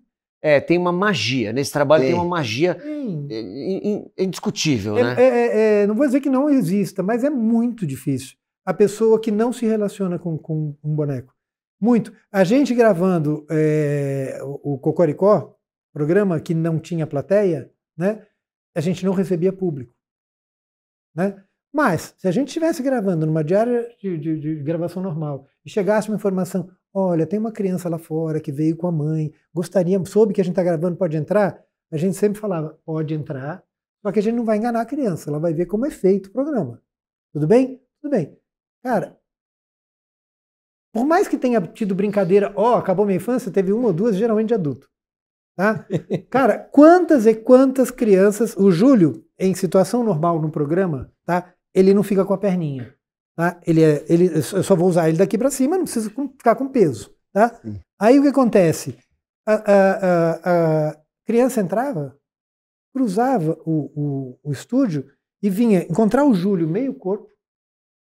é, tem uma magia. Nesse né? trabalho tem, tem uma magia indiscutível, é, né? É, é, é, não vou dizer que não exista, mas é muito difícil. A pessoa que não se relaciona com, com um boneco. Muito. A gente gravando é, o, o Cocoricó, programa que não tinha plateia, né? A gente não recebia público, né? Mas se a gente estivesse gravando numa diária de, de, de, gravação normal e chegasse uma informação, Olha, tem uma criança lá fora que veio com a mãe, gostaria, soube que a gente está gravando, pode entrar? A gente sempre falava, pode entrar, só que a gente não vai enganar a criança, ela vai ver como é feito o programa. Tudo bem? Tudo bem. Cara, por mais que tenha tido brincadeira, ó, oh, acabou minha infância, teve uma ou duas, geralmente de adulto. Tá? Cara, quantas e quantas crianças. O Júlio, em situação normal no programa, tá? Ele não fica com a perninha. Tá? Ele é, ele, eu só vou usar ele daqui para cima, não precisa ficar com peso. Tá? Aí o que acontece? A, a, a, a criança entrava, cruzava o, o, o estúdio e vinha encontrar o Júlio meio corpo,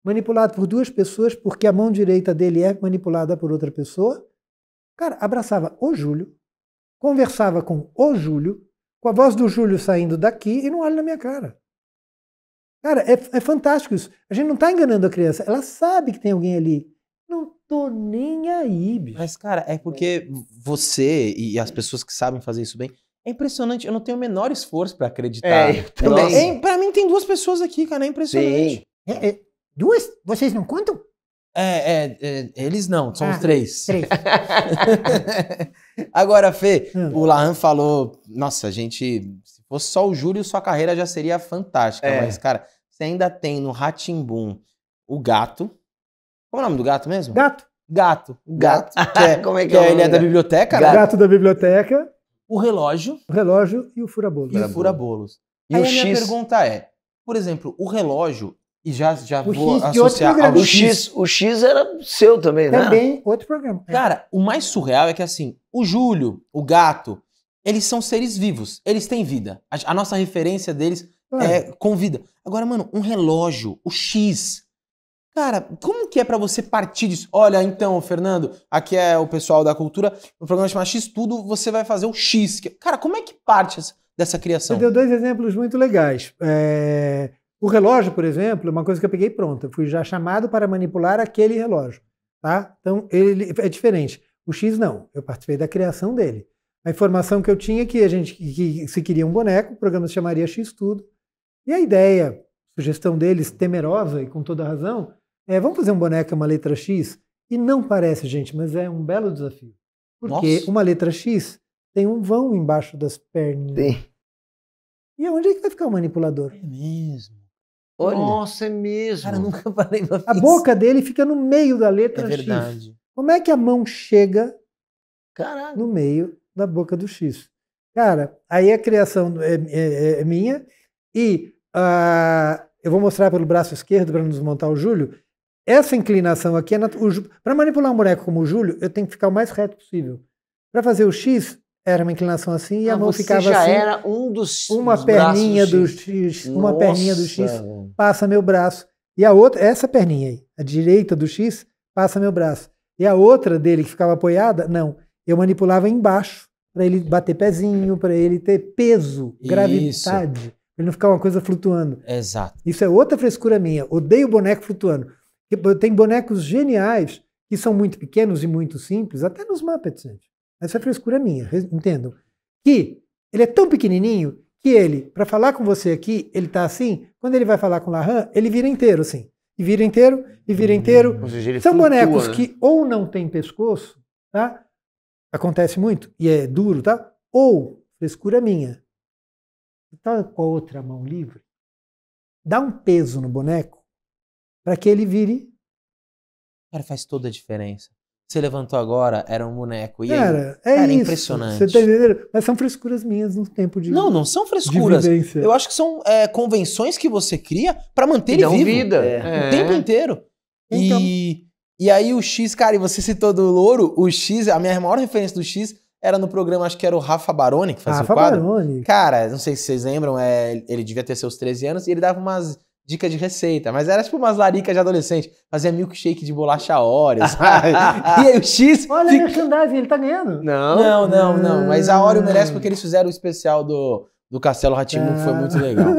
manipulado por duas pessoas, porque a mão direita dele é manipulada por outra pessoa. Cara, abraçava o Júlio, conversava com o Júlio, com a voz do Júlio saindo daqui e não olha na minha cara. Cara, é, é fantástico isso. A gente não está enganando a criança. Ela sabe que tem alguém ali. Não tô nem aí, bicho. Mas, cara, é porque você e as pessoas que sabem fazer isso bem. É impressionante, eu não tenho o menor esforço para acreditar. É, também. É, pra mim tem duas pessoas aqui, cara, é impressionante. É, é, duas? Vocês não contam? É, é, é eles não, somos ah, três. Três. Agora, Fê, hum. o Lahan falou, nossa, a gente fosse só o Júlio, sua carreira já seria fantástica. É. Mas, cara, você ainda tem no Ratimbum o gato. Qual é o nome do gato mesmo? Gato. Gato. Gato. gato. Que é, Como é que, que é? é ele é da biblioteca, gato. né? Gato da biblioteca. O relógio. O relógio e o furabolos. E o furabolos. E Aí o a minha pergunta é, por exemplo, o relógio, e já, já o vou X associar ao o X. O X era seu também, né? Também outro programa. É. Cara, o mais surreal é que assim, o Júlio, o gato, eles são seres vivos, eles têm vida. A, a nossa referência deles é. é com vida. Agora, mano, um relógio, o X. Cara, como que é para você partir disso? Olha, então, Fernando, aqui é o pessoal da cultura, no programa chama X Tudo, você vai fazer o X. Cara, como é que parte dessa criação? Você deu dois exemplos muito legais. É... O relógio, por exemplo, é uma coisa que eu peguei pronta. Eu fui já chamado para manipular aquele relógio, tá? Então, ele é diferente. O X não, eu participei da criação dele. A informação que eu tinha é que a gente que se queria um boneco, o programa se chamaria X Tudo. E a ideia, sugestão deles, temerosa e com toda razão, é vamos fazer um boneco uma letra X? E não parece, gente, mas é um belo desafio. Porque Nossa. uma letra X tem um vão embaixo das pernas. Tem. E onde é que vai ficar o manipulador? É mesmo. Olha. Nossa, é mesmo. Cara, nunca falei pra A boca dele fica no meio da letra é X. é verdade. X. Como é que a mão chega no meio da boca do X. Cara, aí a criação é, é, é, é minha e uh, eu vou mostrar pelo braço esquerdo para nos montar o Júlio. Essa inclinação aqui é para manipular um boneco como o Júlio, eu tenho que ficar o mais reto possível. Para fazer o X era uma inclinação assim e ah, a mão ficava já assim. era um dos uma dos perninha do X, do X uma perninha do X passa meu braço e a outra essa perninha aí, a direita do X passa meu braço e a outra dele que ficava apoiada não, eu manipulava embaixo para ele bater pezinho, para ele ter peso, gravidade, para ele não ficar uma coisa flutuando. Exato. Isso é outra frescura minha. Odeio boneco flutuando. Tipo, tem bonecos geniais que são muito pequenos e muito simples, até nos Muppets, gente. Essa é frescura minha, entendam. Que ele é tão pequenininho que ele, para falar com você aqui, ele tá assim, quando ele vai falar com o Lahan, ele vira inteiro assim. E vira inteiro, e vira hum. inteiro. Hum, São flutua, bonecos né? que ou não tem pescoço, tá? Acontece muito e é duro, tá? Ou frescura minha. Tá com a outra mão livre. Dá um peso no boneco para que ele vire. Cara, faz toda a diferença. Você levantou agora, era um boneco. E cara, aí, é cara, é isso. impressionante. Você tá entendendo? Mas são frescuras minhas no tempo de. Não, não são frescuras. Eu acho que são é, convenções que você cria para manter e ele vivo. vida. É. é. O tempo inteiro. Então, e e aí o X, cara, e você citou do Louro, o X, a minha maior referência do X era no programa, acho que era o Rafa Baroni que fazia Rafa o quadro. Baroni. Cara, não sei se vocês lembram, é, ele devia ter seus 13 anos e ele dava umas dicas de receita, mas era tipo umas laricas de adolescente. Fazia milkshake de bolacha Oreo, sabe? e aí o X... Olha fica... a merchandising, ele tá ganhando. Não, não, não, não. Ah. Mas a Oreo merece porque eles fizeram o especial do do Castelo Ratimbu ah. foi muito legal.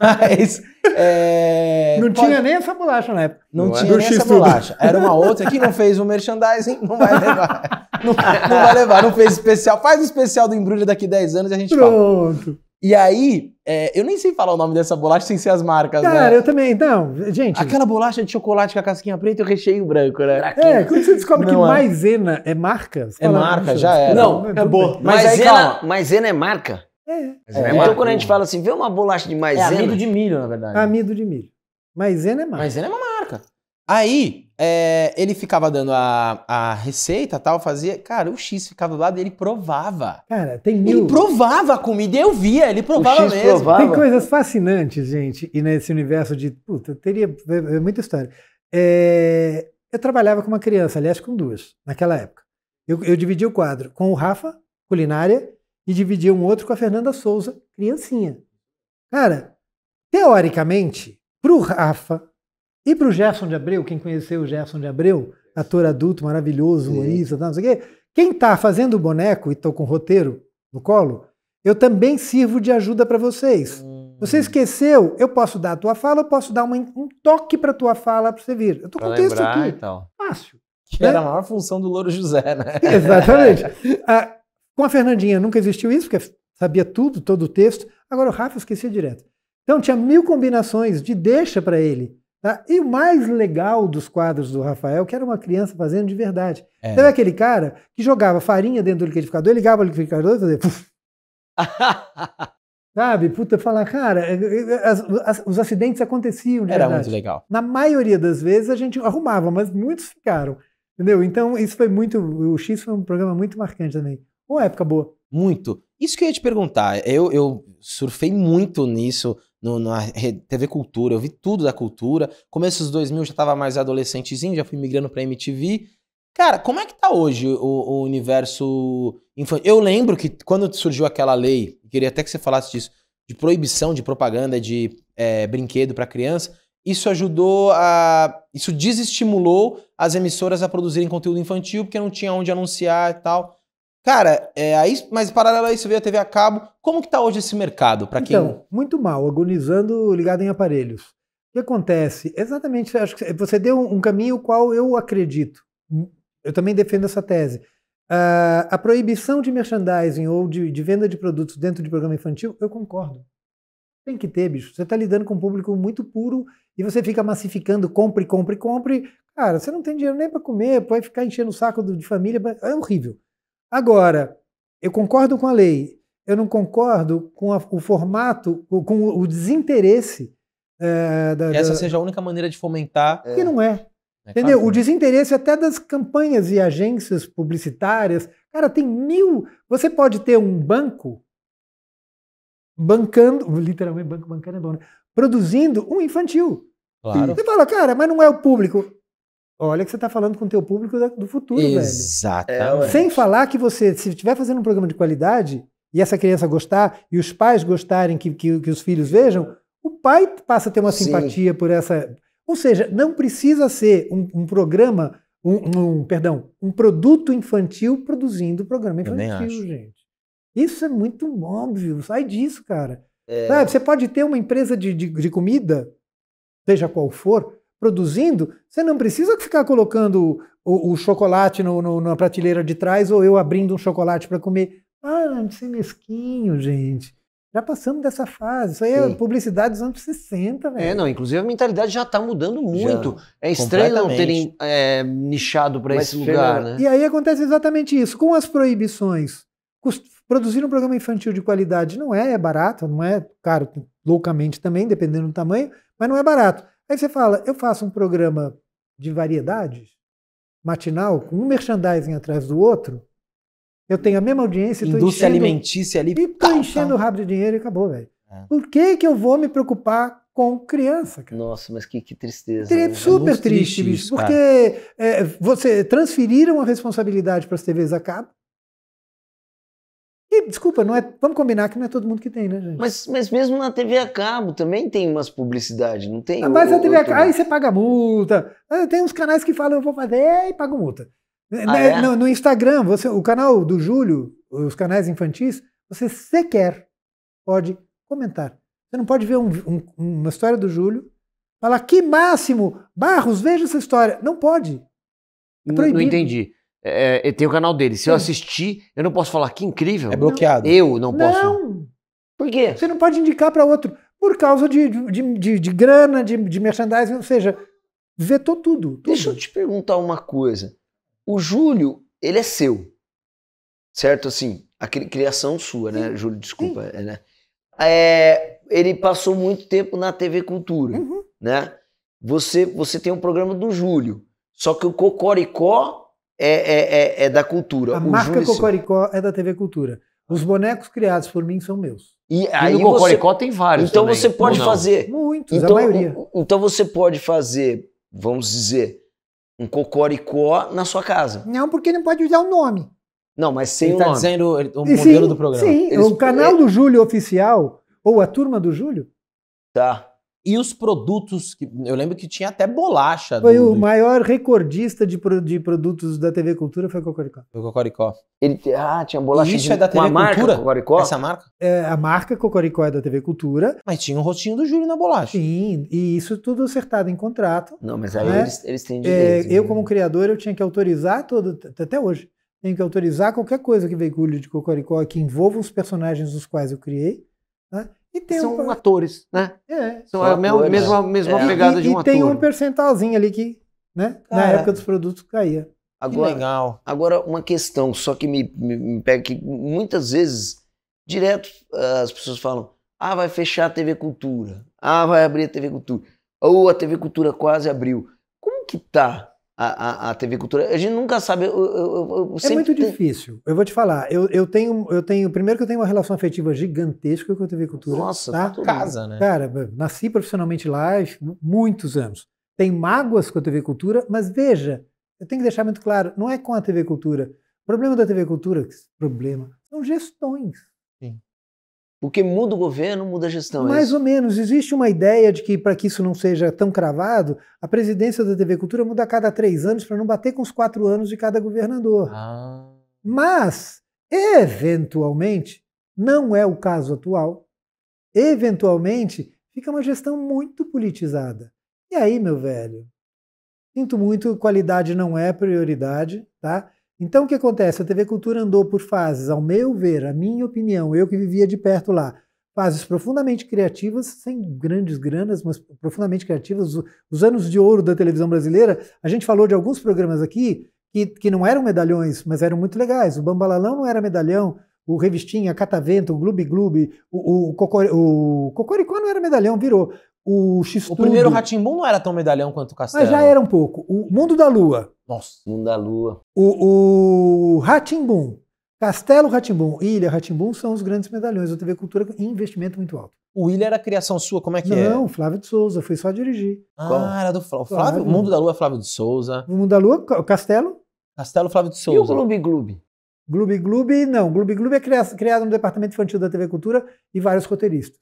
Mas. É, não pode... tinha nem essa bolacha na época. Não, não é? tinha nem essa bolacha. Era uma outra que não fez o um merchandising, não vai levar. não, não, vai levar, não fez especial. Faz o especial do embrulho daqui 10 anos e a gente Pronto. Fala. E aí, é, eu nem sei falar o nome dessa bolacha sem ser as marcas, né? Cara, né? eu também, então, gente. Aquela bolacha de chocolate com a casquinha preta e o recheio branco, né? É, quando você descobre não que é. maisena é marca? É marca, já era. Não, É maisena, maisena é marca? É. é. é. Então quando a gente fala assim, vê uma bolacha de maisena... É amido de milho, na verdade. Amido de milho. Maisena é marca. Maisena é uma marca. Aí, é, ele ficava dando a, a receita tal, fazia... Cara, o X ficava do lado ele provava. Cara, tem mil... Ele provava a comida, eu via, ele provava mesmo. Provava. Tem coisas fascinantes, gente, e nesse universo de... Puta, teria é, é muita história. É, eu trabalhava com uma criança, aliás, com duas, naquela época. Eu, eu dividi o quadro com o Rafa, culinária, e dividia um outro com a Fernanda Souza, criancinha. Cara, teoricamente, pro Rafa e pro Gerson de Abreu, quem conheceu o Gerson de Abreu, ator adulto maravilhoso, humorista, não sei o quê, quem tá fazendo o boneco e tô com o roteiro no colo, eu também sirvo de ajuda para vocês. Hum. Você esqueceu, eu posso dar a tua fala, eu posso dar uma, um toque para tua fala para você vir. Eu tô pra com o texto aqui. Então. Fácil. Que né? era a maior função do Louro José, né? Exatamente. ah, com a Fernandinha nunca existiu isso, porque sabia tudo, todo o texto. Agora o Rafa esquecia direto. Então tinha mil combinações de deixa para ele. Tá? E o mais legal dos quadros do Rafael, que era uma criança fazendo de verdade. É. Então é aquele cara que jogava farinha dentro do liquidificador, ligava o liquidificador e fazia... Sabe? Puta, falar, cara, eh, eh, as, as, os acidentes aconteciam. Era verdade. muito legal. Na maioria das vezes a gente arrumava, mas muitos ficaram. Entendeu? Então, isso foi muito. O X foi um programa muito marcante também. Uma época boa. Muito. Isso que eu ia te perguntar. Eu, eu surfei muito nisso no, na TV Cultura. Eu vi tudo da cultura. Começo dos 2000 já tava mais adolescentezinho, já fui migrando pra MTV. Cara, como é que tá hoje o, o universo infantil? Eu lembro que quando surgiu aquela lei, queria até que você falasse disso, de proibição de propaganda de é, brinquedo para criança, isso ajudou a. Isso desestimulou as emissoras a produzirem conteúdo infantil, porque não tinha onde anunciar e tal. Cara, é, aí, mas paralelo a isso veio a TV a cabo. Como que está hoje esse mercado para quem? Então, muito mal, agonizando ligado em aparelhos. O que acontece? Exatamente, acho que você deu um caminho qual eu acredito. Eu também defendo essa tese. Uh, a proibição de merchandising ou de, de, venda de produtos dentro de programa infantil, eu concordo. Tem que ter, bicho. Você está lidando com um público muito puro e você fica massificando, compre, compre, compre. Cara, você não tem dinheiro nem para comer, pode ficar enchendo o saco do, de família. É horrível. Agora, eu concordo com a lei, eu não concordo com a, o formato, com o, desinteresse. É, da, Essa da... seja a única maneira de fomentar. Que é. não é. é Entendeu? Claro. O desinteresse até das campanhas e agências publicitárias. Cara, tem mil. Você pode ter um banco bancando, literalmente banco bancando é bom, né? Produzindo um infantil. Claro. Você fala, cara, mas não é o público. Olha que você está falando com o teu público do futuro, Exatamente. velho. Sem falar que você, se estiver fazendo um programa de qualidade, e essa criança gostar, e os pais gostarem que, que, que os filhos vejam, o pai passa a ter uma Sim. simpatia por essa. Ou seja, não precisa ser um, um programa, um, um, perdão, um produto infantil produzindo programa infantil, gente. Isso é muito óbvio, sai disso, cara. É... Sabe, você pode ter uma empresa de, de, de comida, seja qual for, produzindo, você não precisa ficar colocando o, o chocolate no, no, na prateleira de trás ou eu abrindo um chocolate para comer. Ah, não ser é mesquinho, gente. Já passamos dessa fase. Isso aí é Sim. é publicidade dos anos 60, velho. É, não. Inclusive a mentalidade já está mudando muito. Já, é estranho não terem é, nichado para esse lugar, né? E aí acontece exatamente isso. Com as proibições, produzir um programa infantil de qualidade não é, é barato, não é caro loucamente também, dependendo do tamanho, mas não é barato. Aí você fala, eu faço um programa de variedades, matinal, com um merchandising atrás do outro, eu tenho a mesma audiência... Indústria enchendo, alimentícia ali... E tô tá, enchendo tá. o rabo de dinheiro e acabou, velho. É. Por que que eu vou me preocupar com criança, cara? Nossa, mas que, que tristeza. Né? É super é triste, triste isso, porque é, você transferiram a responsabilidade para as TVs a cabo, e, desculpa, não é, vamos combinar que não é todo mundo que tem, né, gente? Mas, mas mesmo na TV a cabo também tem umas publicidades, não tem? Ah, mas ou, a TV a cabo, aí você paga multa. Ah, tem uns canais que falam, eu vou fazer e pago multa. Né, ah, né, é? no, no, Instagram, você, o canal do Júlio, os canais infantis, você sequer pode comentar. Você não pode ver um, um, uma história do Júlio, falar que máximo, Barros, veja essa história. Não pode. É não, não entendi. É, é, tem o canal dele. Se Sim. eu assistir, eu não posso falar que incrível. É bloqueado. Eu não, posso. Não. Por quê? Você não pode indicar para outro por causa de, de, de, de, grana, de, de merchandising, ou seja, vetou tudo, tudo. Deixa eu te perguntar uma coisa. O Júlio, ele é seu. Certo? Assim, a criação sua, né, Júlio? Desculpa. Né? É, ele passou muito tempo na TV Cultura, uhum. né? Você, você tem um programa do Júlio, só que o Cocoricó é, é, é, é, da cultura. A o marca Júlio Cocoricó é da TV Cultura. Os bonecos criados por mim são meus. E, aí o no Cocoricó você... tem vários. Então também, você pode fazer. Muitos, então, a maioria. Então você pode fazer, vamos dizer, um Cocoricó na sua casa. Não, porque não pode usar o nome. Não, mas sem ele o tá nome. dizendo o modelo sim, do programa. Sim, Eles... o canal é- do Júlio Oficial, ou a turma do Júlio. Tá. E os produtos, que, eu lembro que tinha até bolacha. Foi do, o do... maior recordista de, pro, de produtos da TV Cultura foi o Cocoricó. O Cocoricó. Ele, ah, tinha bolacha isso de, é da TV uma Cultura? Marca, Cocoricó? Essa marca? É, a marca Cocoricó é da TV Cultura. Mas tinha o um rostinho do Júlio na bolacha. Sim, e isso tudo acertado em contrato. Não, mas aí né? eles, eles têm é, direito. É, eu como criador, eu tinha que autorizar todo, até hoje, tenho que autorizar qualquer coisa que veicule de Cocoricó que envolva os personagens dos quais eu criei. Né? Um... São né? atores, né? É. São a atores. mesma, mesma é. pegada e, de um e ator. E tem um percentualzinho ali que, né? na época dos produtos caía. Agora, que legal. Agora, uma questão só que me, me, me pega que muitas vezes, direto, eh, as pessoas falam, ah, vai fechar a TV Cultura. Ah, vai abrir a TV Cultura. Ou a TV Cultura quase abriu. Como que tá a, a, a TV Cultura. A gente nunca sabe. Eu, eu, eu é muito difícil. Eu vou te falar. Eu, eu, tenho, eu tenho. Primeiro que eu tenho uma relação afetiva gigantesca com a TV Cultura. Nossa, tá? tá casa, né? Cara, nasci profissionalmente lá muitos anos. Tenho mágoas com a TV Cultura, mas veja, eu tenho que deixar muito claro: não é com a TV Cultura. O problema da TV Cultura, problema, são gestões. Sim. Porque muda o governo, muda a gestão. É Mais é ou menos. Existe uma ideia de que, para que isso não seja tão cravado, a presidência da TV Cultura muda a cada três anos para não bater com os quatro anos de cada governador. Ah. Mas, eventualmente, não é o caso atual, eventualmente fica uma gestão muito politizada. E aí, meu velho? Sinto muito, qualidade não é prioridade, tá? Então o que acontece? A TV Cultura andou por fases, ao meu ver, a minha opinião, eu que vivia de perto lá, fases profundamente criativas, sem grandes granas, mas profundamente criativas. Os anos de ouro da televisão brasileira, a gente falou de alguns programas aqui que, que não eram medalhões, mas eram muito legais. O Bambalalão não era medalhão, o Revistinha, Catavento, o Gloob Gloob, o, o, Cocor, o Cocoricó não era medalhão, virou. O x O primeiro Ratimbun não era tão medalhão quanto o Castelo. Mas já era um pouco. O Mundo da Lua. Nossa, Mundo da Lua. O, o Ratimbum. Castelo Ratimbun. Ilha Ratimbun são os grandes medalhões da TV Cultura com investimento muito alto. O Ilha era criação sua, como é que não, é? Não, Flávio de Souza, foi só dirigir. Ah, Qual? era do Flávio. Flávio. O Mundo da Lua é Flávio de Souza. O Mundo da Lua, o Castelo? Castelo Flávio de Souza. E o Gloob Gloob? Gloob Gloob, não. Gloob Gloob é criado no Departamento Infantil da TV Cultura e vários roteiristas.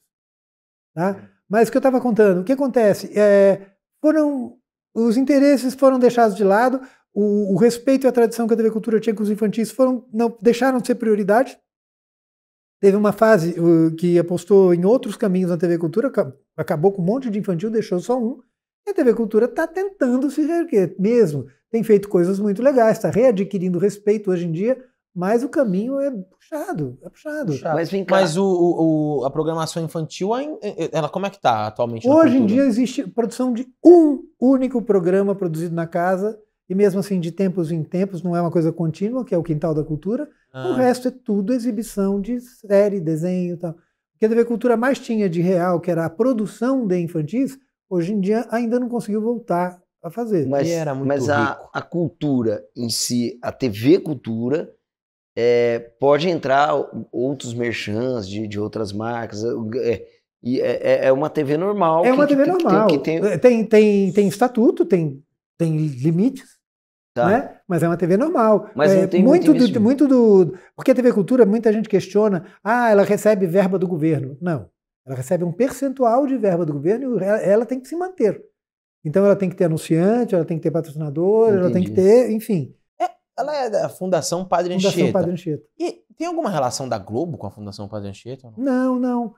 Tá? É. Mas o que eu estava contando, o que acontece? É, foram os interesses foram deixados de lado, o, o respeito e a tradição que a TV Cultura tinha com os infantis foram não deixaram de ser prioridade. Teve uma fase uh, que apostou em outros caminhos na TV Cultura, acabou com um monte de infantil, deixou só um. E a TV Cultura está tentando se reerguer mesmo. Tem feito coisas muito legais, está readquirindo respeito hoje em dia mas o caminho é puxado, é puxado. puxado. Mas, vem cá. Mas o, o, a programação infantil, ela como é que está atualmente? Hoje em dia existe produção de um único programa produzido na casa, e mesmo assim, de tempos em tempos, não é uma coisa contínua, que é o Quintal da Cultura. Ah. O resto é tudo exibição de série, desenho e tal. O que a TV Cultura mais tinha de real, que era a produção de infantis, hoje em dia ainda não conseguiu voltar a fazer. Mas, mas a, a cultura em si, a TV Cultura é, pode entrar outros merchants de, de outras marcas. É, é é, é, é, uma TV normal. É uma que, TV que, normal. Que tem, tem... É, tem, tem, tem estatuto, tem, tem limites. Tá. Né? Mas é uma TV normal. Mas é, muito, muito, do, muito do. Porque a TV Cultura, muita gente questiona: ah, ela recebe verba do governo. Não. Ela recebe um percentual de verba do governo e ela, ela tem que se manter. Então ela tem que ter anunciante, ela tem que ter patrocinador, Entendi. ela tem que ter, enfim. Ela é da Fundação Padre Anchieta. Fundação Padre Anchieta. E tem alguma relação da Globo com a Fundação Padre Anchieta? Não, não.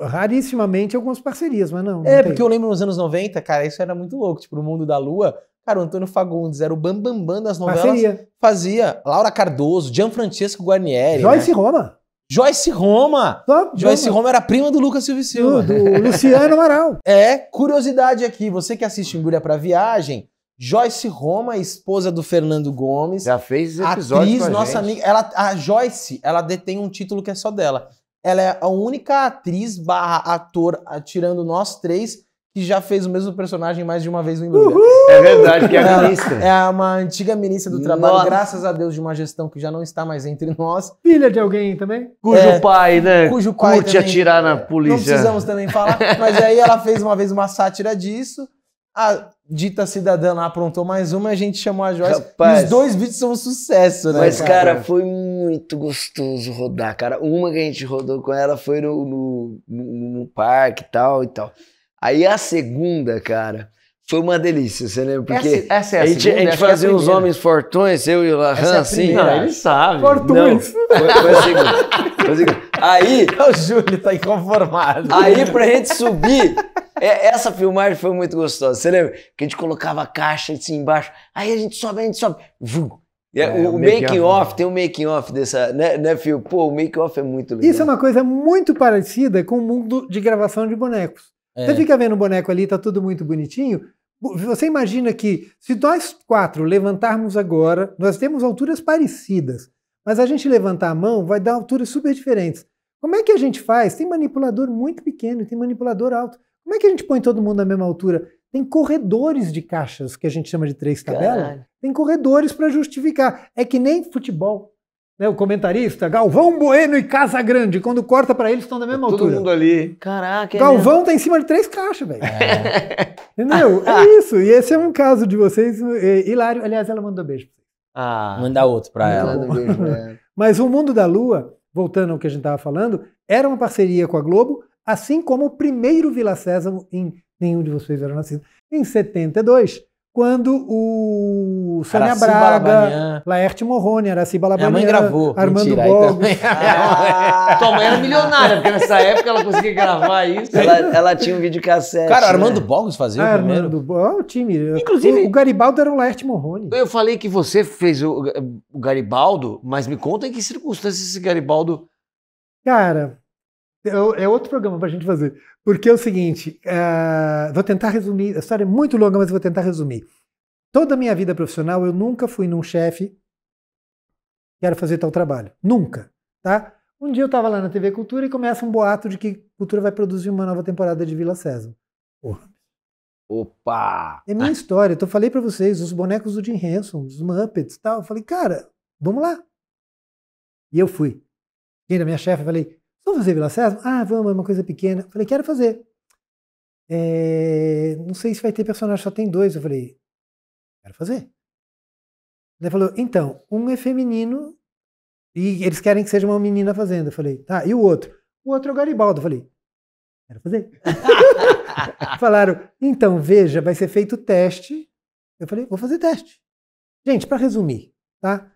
rarissimamente algumas parcerias, mas não. não é, tem. porque eu lembro nos anos 90, cara, isso era muito louco. Tipo, no Mundo da Lua, cara, o Antônio Fagundes era o bambambam bam, bam das novelas. Parceria. Fazia. Laura Cardoso, Gianfrancesco Guarnieri. Joyce né? Roma. Joyce Roma. Só, Joyce Roma era prima do Lucas Silva Silva. Do, do Luciano Amaral. é, curiosidade aqui. Você que assiste Engulha para Viagem, Joyce Roma, esposa do Fernando Gomes. Já fez episódio atriz, com a nossa gente. amiga. Ela, a Joyce, ela detém um título que é só dela. Ela é a única atriz barra ator, tirando nós três, que já fez o mesmo personagem mais de uma vez no Embrulho. É verdade, que é a ministra. É uma antiga ministra do trabalho, nossa. graças a Deus, de uma gestão que já não está mais entre nós. Filha de alguém também? Cujo é, pai, né? Cujo pai. Curte também, atirar na polícia. Não precisamos também falar, mas aí ela fez uma vez uma sátira disso. A dita cidadã lá aprontou mais uma, a gente chamou a Joyce. Rapaz, os dois vídeos são um sucesso, né? Mas, cara, cara foi muito gostoso rodar, cara. Uma que a gente rodou com ela foi no, no, no, no parque e tal e tal. Aí a segunda, cara, foi uma delícia, você lembra? Porque essa, essa é a, a, gente, segunda, a gente é fazia é uns homens fortões, eu e o Lahan, é assim. Não, ele sabe. Fortões. Não, foi, foi a segunda. Foi a segunda. Aí. O então, Júlio tá inconformado. Aí, pra gente subir, é, essa filmagem foi muito gostosa. Você lembra? Que a gente colocava a caixa assim embaixo. Aí a gente sobe, a gente sobe. Vum. É, é, o, o making, off, off, tem o um making off dessa, né, né Phil? Pô, o making off é muito legal. Isso é uma coisa muito parecida com o mundo de gravação de bonecos. É. Você fica vendo o boneco ali, tá tudo muito bonitinho. Você imagina que se nós quatro levantarmos agora, nós temos alturas parecidas, mas a gente levantar a mão vai dar alturas super diferentes. Como é que a gente faz? Tem manipulador muito pequeno, tem manipulador alto. Como é que a gente põe todo mundo na mesma altura? Tem corredores de caixas, que a gente chama de três tabelas. Tem corredores para justificar. É que nem futebol. Né, o comentarista, Galvão Bueno e Casa Grande, quando corta para eles estão da mesma Todo altura. Todo mundo ali. Caraca. É Galvão está tá em cima de três caixas, velho. É. Entendeu? é isso. E esse é um caso de vocês. É, hilário, aliás, ela mandou beijo. Ah, manda outro para ela. Um beijo, né? Mas o Mundo da Lua voltando ao que a gente estava falando, era uma parceria com a Globo, assim como o primeiro Vila Sésamo em Nenhum de Vocês Era Nascido, em 72, quando o Sônia Braga, Laerte Morrone, Araciba Labanian, minha mãe gravou. Armando Mentira, Borges. Ah. Tua mãe era milionária, porque nessa época ela conseguia gravar isso. Ela, ela tinha um videocassete. Cara, né? Armando Borges fazia ah, o primeiro. Armando Borges, o time. Inclusive... O, o, Garibaldo era o Laerte Morrone. Eu falei que você fez o, o Garibaldo, mas me conta em que circunstâncias esse Garibaldo... Cara, é, é outro programa para a gente fazer. Porque é o seguinte, é, vou tentar resumir, a história é muito longa, mas vou tentar resumir. Toda a minha vida profissional, eu nunca fui num chefe, quero fazer tal trabalho. Nunca, tá? Um dia eu estava lá na TV Cultura e começa um boato de que Cultura vai produzir uma nova temporada de Vila César. Opa! É minha história. Então, eu falei para vocês, os bonecos do Jim Henson, os Muppets e tal. Eu falei, cara, vamos lá. E eu fui. Quem da minha chefe, falei, Vamos fazer Vila Sésamo? Ah, vamos, é uma coisa pequena. Eu falei, quero fazer. É, não sei se vai ter personagem, só tem dois. Eu falei, quero fazer. Ele falou, então, um é feminino e eles querem que seja uma menina fazendo. Eu falei, tá, e o outro? O outro é o Garibaldo. Eu falei, quero fazer. Falaram, então, veja, vai ser feito teste. Eu falei, vou fazer teste. Gente, para resumir, tá?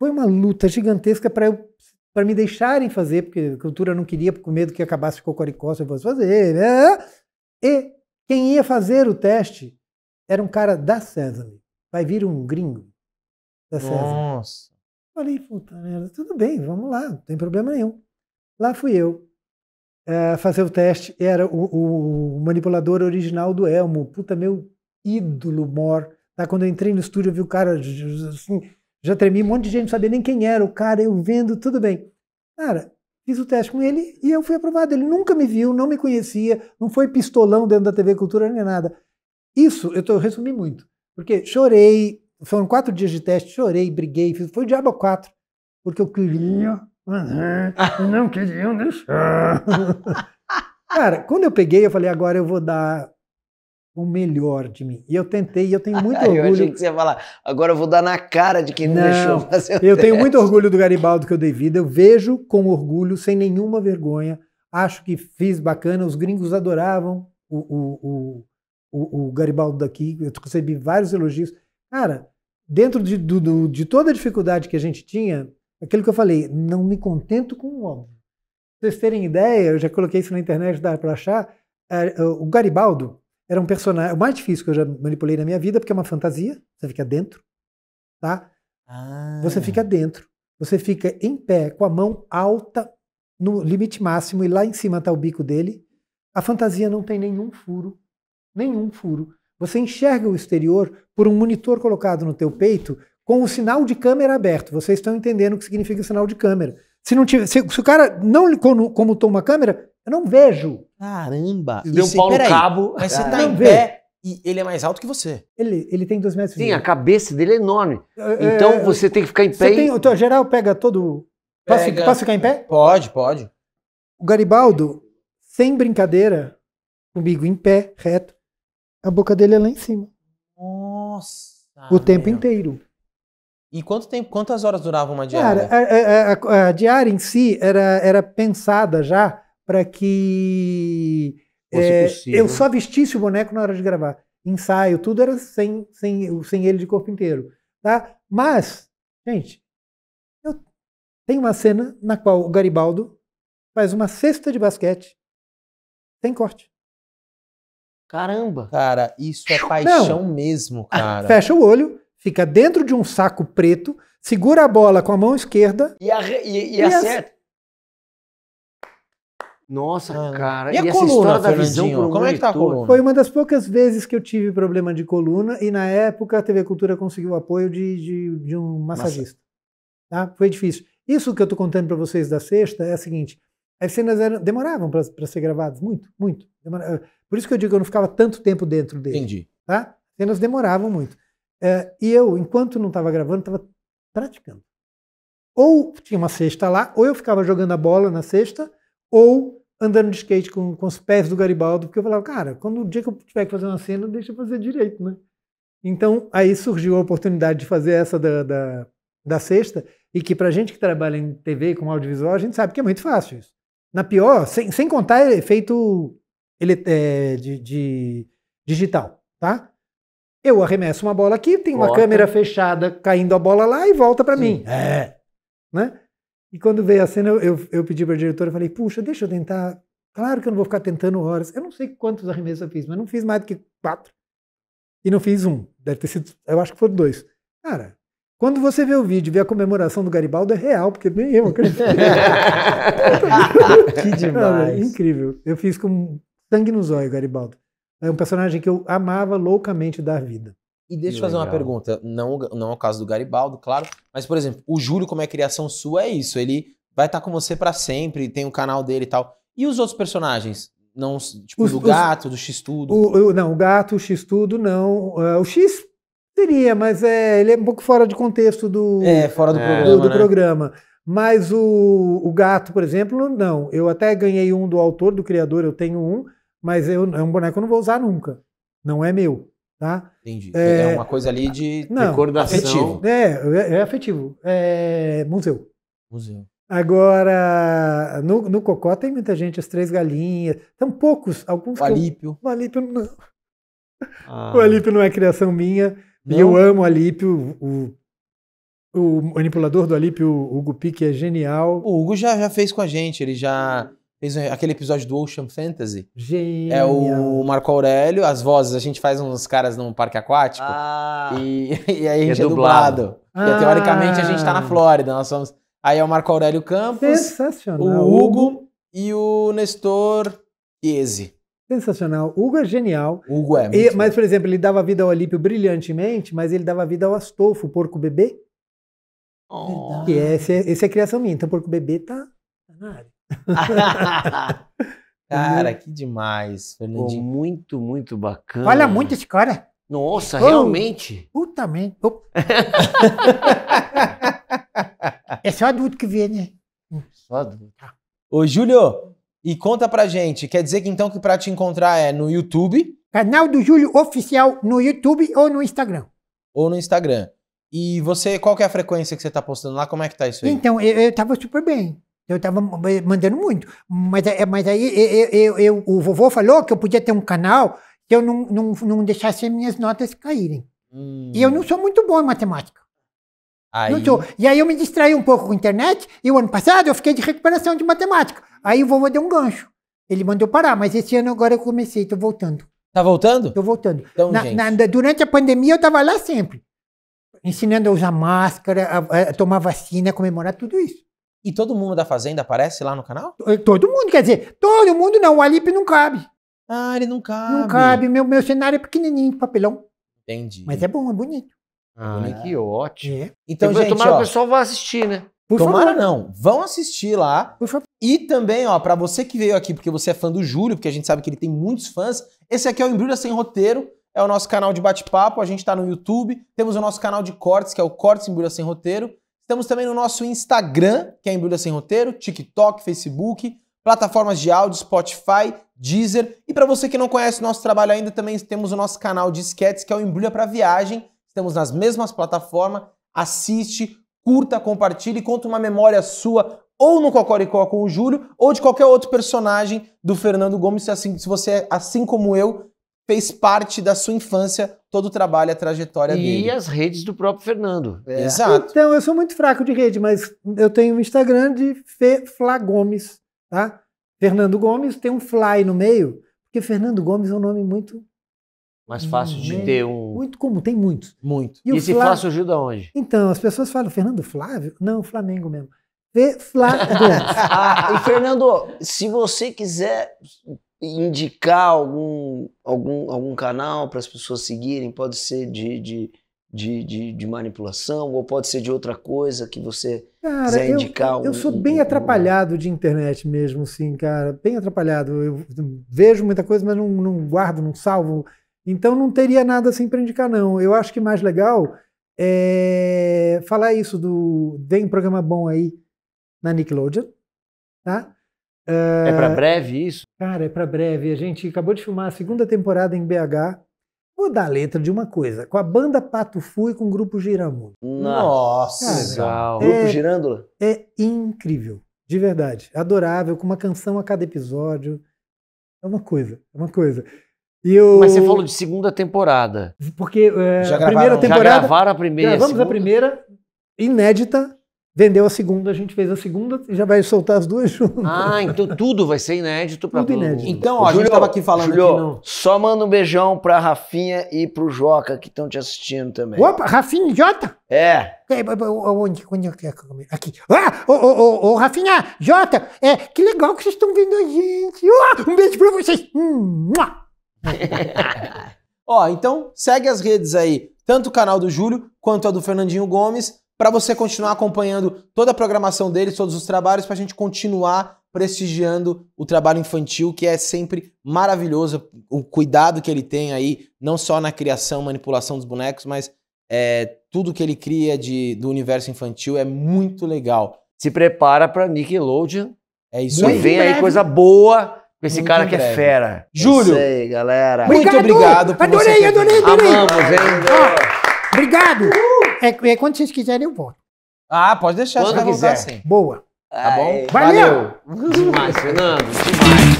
Foi uma luta gigantesca para eu para me deixarem fazer, porque a cultura não queria, com medo que acabasse com o coricó, se eu fosse fazer. Né? E quem ia fazer o teste era um cara da Sesame. Vai vir um gringo da Sesame. Nossa. Falei, puta merda, tudo bem, vamos lá, não tem problema nenhum. Lá fui eu é, fazer o teste. Era o, o, manipulador original do Elmo, puta meu ídolo mor. Tá? Quando eu entrei no estúdio, eu vi o cara assim, já tremi um monte de gente, não sabia nem quem era o cara, eu vendo, tudo bem. Cara, fiz o teste com ele e eu fui aprovado. Ele nunca me viu, não me conhecia, não foi pistolão dentro da TV Cultura nem nada. Isso eu, tô, eu resumi muito, porque chorei, foram quatro dias de teste, chorei, briguei, fiz, foi o diabo 4, quatro, porque eu queria, não queria deixar. Cara, quando eu peguei, eu falei, agora eu vou dar o melhor de mim. E eu tentei, e eu tenho muito orgulho. eu achei que você ia falar, agora eu vou dar na cara de quem não, deixou fazer o Eu teste. tenho muito orgulho do Garibaldo que eu dei vida, eu vejo com orgulho, sem nenhuma vergonha. Acho que fiz bacana, os gringos adoravam o, o, o, o Garibaldo daqui, eu recebi vários elogios. Cara, dentro de, do, de toda a dificuldade que a gente tinha, aquilo que eu falei, não me contento com o homem Pra vocês terem ideia, eu já coloquei isso na internet, dá para achar, é, o Garibaldo, era um personagem, o mais difícil que eu já manipulei na minha vida, porque é uma fantasia, você fica dentro, tá? Ah. Você fica ah. dentro. Você fica em pé, com a mão alta no limite máximo e lá em cima está o bico dele. A fantasia não tem nenhum furo, nenhum furo. Você enxerga o exterior por um monitor colocado no teu peito com o sinal de câmera aberto. Vocês estão entendendo o que significa o sinal de câmera. Se, não tiver, se, se o cara não como, como toma câmera, eu não vejo. Caramba! E deu um pau no cabo. Mas você ah, tá em pé e ele é mais alto que você. Ele, ele tem dois metros Sim, de a cabeça dele é enorme. É, é, então é, você tem que ficar em pé. Você e... tem, o então, teu geral pega todo. Pega. Posso, posso ficar em pé? Pode, pode. O Garibaldo, sem brincadeira, comigo em pé, reto, a boca dele é lá em cima. Nossa! O tempo meu. inteiro. E quanto tempo, quantas horas durava uma diária? Cara, a, a, a, a diária em si era, era pensada já para que é, eu só vestisse o boneco na hora de gravar. Ensaio, tudo era sem, sem, sem ele de corpo inteiro. Tá? Mas, gente, eu tem uma cena na qual o Garibaldo faz uma cesta de basquete sem corte. Caramba! Cara, isso é paixão Não. mesmo, ah, cara. Fecha o olho, fica dentro de um saco preto, segura a bola com a mão esquerda. E, a, e, e, e acerta. Nossa, ah. Né? cara. E, a coluna, da visão por um Como monitor? é que tá a coluna? Foi uma das poucas vezes que eu tive problema de coluna e na época a TV Cultura conseguiu o apoio de, de, de um massagista. Massa. Tá? Foi difícil. Isso que eu tô contando para vocês da sexta é a seguinte. As cenas eram, demoravam para ser gravadas, muito, muito. Eh, por isso que eu digo que eu não ficava tanto tempo dentro dele. Entendi. Tá? As cenas demoravam muito. É, e eu, enquanto não estava gravando, estava praticando. Ou tinha uma cesta lá, ou eu ficava jogando a bola na cesta, ou andando de skate com, com os pés do Garibaldo, porque eu falava, cara, quando o dia que eu tiver que fazer uma cena, deixa eu fazer direito, né? Então, aí surgiu a oportunidade de fazer essa da, da, da sexta, e que pra gente que trabalha em TV com audiovisual, a gente sabe que é muito fácil isso. Na pior, sem, sem contar efeito ele, é, de, de digital, tá? Eu arremesso uma bola aqui, tem uma Bota. câmera fechada caindo a bola lá e volta para mim. É. Né? E quando veio a cena, eu, eu, eu pedi para a diretora, falei, puxa, deixa eu tentar. Claro que eu não vou ficar tentando horas. Eu não sei quantos arremessos eu fiz, mas não fiz mais do que quatro. E não fiz um. Deve ter sido, eu acho que foram dois. Cara, quando você vê o vídeo, vê a comemoração do Garibaldo, é real, porque nem eu acredito. que demais. incrível. Eu fiz com sangue no zóio, Garibaldo. É um personagem que eu amava loucamente da vida. E deixa eu fazer uma pergunta, não, não é o caso do Garibaldo, claro, mas por exemplo, o Júlio, como é criação sua, é isso, ele vai estar tá com você para sempre, tem o canal dele e tal. E os outros personagens? Não, tipo, os, do gato, os, do X-Tudo? O, o, não, o gato, o X-Tudo, não. Uh, o X seria, mas é, ele é um pouco fora de contexto do, é, fora do, é, programa, do, do né? programa. Mas o, o gato, por exemplo, não. Eu até ganhei um do autor, do criador, eu tenho um, mas eu, é um boneco que eu não vou usar nunca. Não é meu. Tá? Entendi. É, é uma coisa ali de não, recordação. Afetivo. É, é, é afetivo. É museu. Museu. Agora, no, no Cocó tem muita gente, as três galinhas. São poucos, alguns. O Alípio. Eu, o Alípio não. Ah. O Alípio não é criação minha. Não. E eu amo o Alípio. O, o manipulador do Alípio, o Hugo Pique, é genial. O Hugo já, já fez com a gente, ele já fez aquele episódio do Ocean Fantasy. Genial. É o Marco Aurélio, as vozes, a gente faz uns caras num parque aquático. Ah. E, e aí a é gente é, é dublado. Ah. E teoricamente a gente tá na Flórida, nós somos. Aí é o Marco Aurélio Campos, Sensacional. o Hugo e o Nestor Iese. Sensacional. Hugo é genial. Hugo é. E, mas, por exemplo, ele dava vida ao Olímpio brilhantemente, mas ele dava vida ao Astolfo, o porco bebê. Oh. Que é, esse, é, esse é criação minha. Então, o porco bebê tá, tá na área. cara, uhum. que demais, Fernandinho. Pô, muito, muito bacana. Olha muito esse cara. Nossa, Pô, realmente. Puta merda. é só adulto que vê, né? Só adulto. Ô, Júlio, e conta pra gente. Quer dizer que então que pra te encontrar é no YouTube? Canal do Júlio Oficial no YouTube ou no Instagram. Ou no Instagram. E você, qual que é a frequência que você tá postando lá? Como é que tá isso aí? Então, eu, eu tava super bem. Eu estava mandando muito. Mas, mas aí eu, eu, eu, o vovô falou que eu podia ter um canal que eu não, não, não deixasse minhas notas caírem. Hum. E eu não hum. sou muito bom em matemática. Aí... Não sou. E aí eu me distraí um pouco com a internet e o ano passado eu fiquei de recuperação de matemática. Aí o vovô deu um gancho. Ele mandou parar, mas esse ano agora eu comecei, estou voltando. Tá voltando? Estou voltando. Então, na, na, durante a pandemia eu estava lá sempre. Ensinando a usar máscara, a, a tomar vacina, a comemorar tudo isso. E todo mundo da Fazenda aparece lá no canal? Eh, todo mundo, quer dizer, todo mundo não, o Alipe não cabe. Ah, ele não cabe. Não cabe, meu, meu cenário é pequenininho, de papelão. Entendi. Mas é bom, é bonito. Ah, bonito. que ótimo. É. Então, então, gente, tomara ó, o pessoal vá assistir, né? Por tomara favor. não, vão assistir lá. Por favor. E também, ó, para você que veio aqui porque você é fã do Júlio, porque a gente sabe que ele tem muitos fãs, esse aqui é o Embrulha Sem Roteiro, é o nosso canal de bate-papo, a gente tá no YouTube, temos o nosso canal de cortes, que é o Cortes Embrulha Sem Roteiro, Estamos também no nosso Instagram, que é Embrulha Sem Roteiro, TikTok, Facebook, plataformas de áudio, Spotify, Deezer. E para você que não conhece o nosso trabalho ainda, também temos o nosso canal de sketches, que é o Embrulha para Viagem. Estamos nas mesmas plataformas. Assiste, curta, compartilhe, conta uma memória sua ou no Cocoricó com o Júlio, ou de qualquer outro personagem do Fernando Gomes, se, assim, se você, é assim como eu, fez parte da sua infância todo o trabalho, a trajetória e dele. E as redes do próprio Fernando. É. Exato. Então, eu sou muito fraco de rede, mas eu tenho um Instagram de Fe Fla Gomes, tá? Fernando Gomes tem um fly no meio, porque Fernando Gomes é um nome muito mais fácil de hum. ter um. Muito comum, tem muitos. Muito. E, e esse ajuda Flá onde? Então, as pessoas falam, Fernando Flávio? Não, Flamengo mesmo. Flá ah, e Fernando, se você quiser indicar algum, algum, algum canal para as pessoas seguirem? Pode ser de, de, de, de, de manipulação ou pode ser de outra coisa que você cara, quiser indicar? Eu, eu sou bem um, atrapalhado de internet mesmo, sim, cara. Bem atrapalhado. Eu vejo muita coisa, mas não, não guardo, não salvo. Então não teria nada assim para indicar, não. Eu acho que mais legal é falar isso do. Tem um programa bom aí na Nickelodeon, tá? Uh, é para ah, breve isso? Cara, é para breve. A gente acabou de filmar a segunda temporada em BH. Vou dar a letra de uma coisa. Com a banda Pato Fu e com o grupo Giramundo. Nossa! Cara, legal. É, grupo Girândula? É incrível. De verdade. Adorável, com uma canção a cada episódio. É uma coisa, é uma coisa. Eu... Mas você falou de segunda temporada. Porque é, já a primeira temporada. Já gravaram a primeira. Gravamos a, a primeira, inédita, Vendeu a segunda, a gente fez a segunda e já vai soltar as duas juntas. Ah, então tudo vai ser inédito para tudo. Inédito. Então, ó, a gente estava aqui falando Julio, aqui não. Só manda um beijão pra Rafinha e pro Joca que estão te assistindo também. Opa, Rafinha e Jota? É. é onde, é que é Aqui. Ah, ô, ô, ô, Rafinha, Jota, é, que legal que vocês estão vendo a gente. um beijo pra vocês. ó, então segue as redes aí, tanto o canal do Júlio quanto a do Fernandinho Gomes para você continuar acompanhando toda a programação deles, todos os trabalhos, para a gente continuar prestigiando o trabalho infantil, que é sempre maravilhoso, o cuidado que ele tem aí, não só na criação, manipulação dos bonecos, mas é, tudo que ele cria de, do universo infantil é muito legal. Se prepara para Nickelodeon. É isso aí. Vem aí coisa boa esse muito cara que é fera. Júlio. É aí, galera. Muito obrigado, obrigado por adorei, você. Adorei, adorei, adorei. Amamos, hein? Ah, obrigado é, é quando vocês quiserem, eu volto. Ah, pode deixar. se quiser. Assim. Boa. Tá bom? Valeu! Valeu. Demais, Fernando. Demais.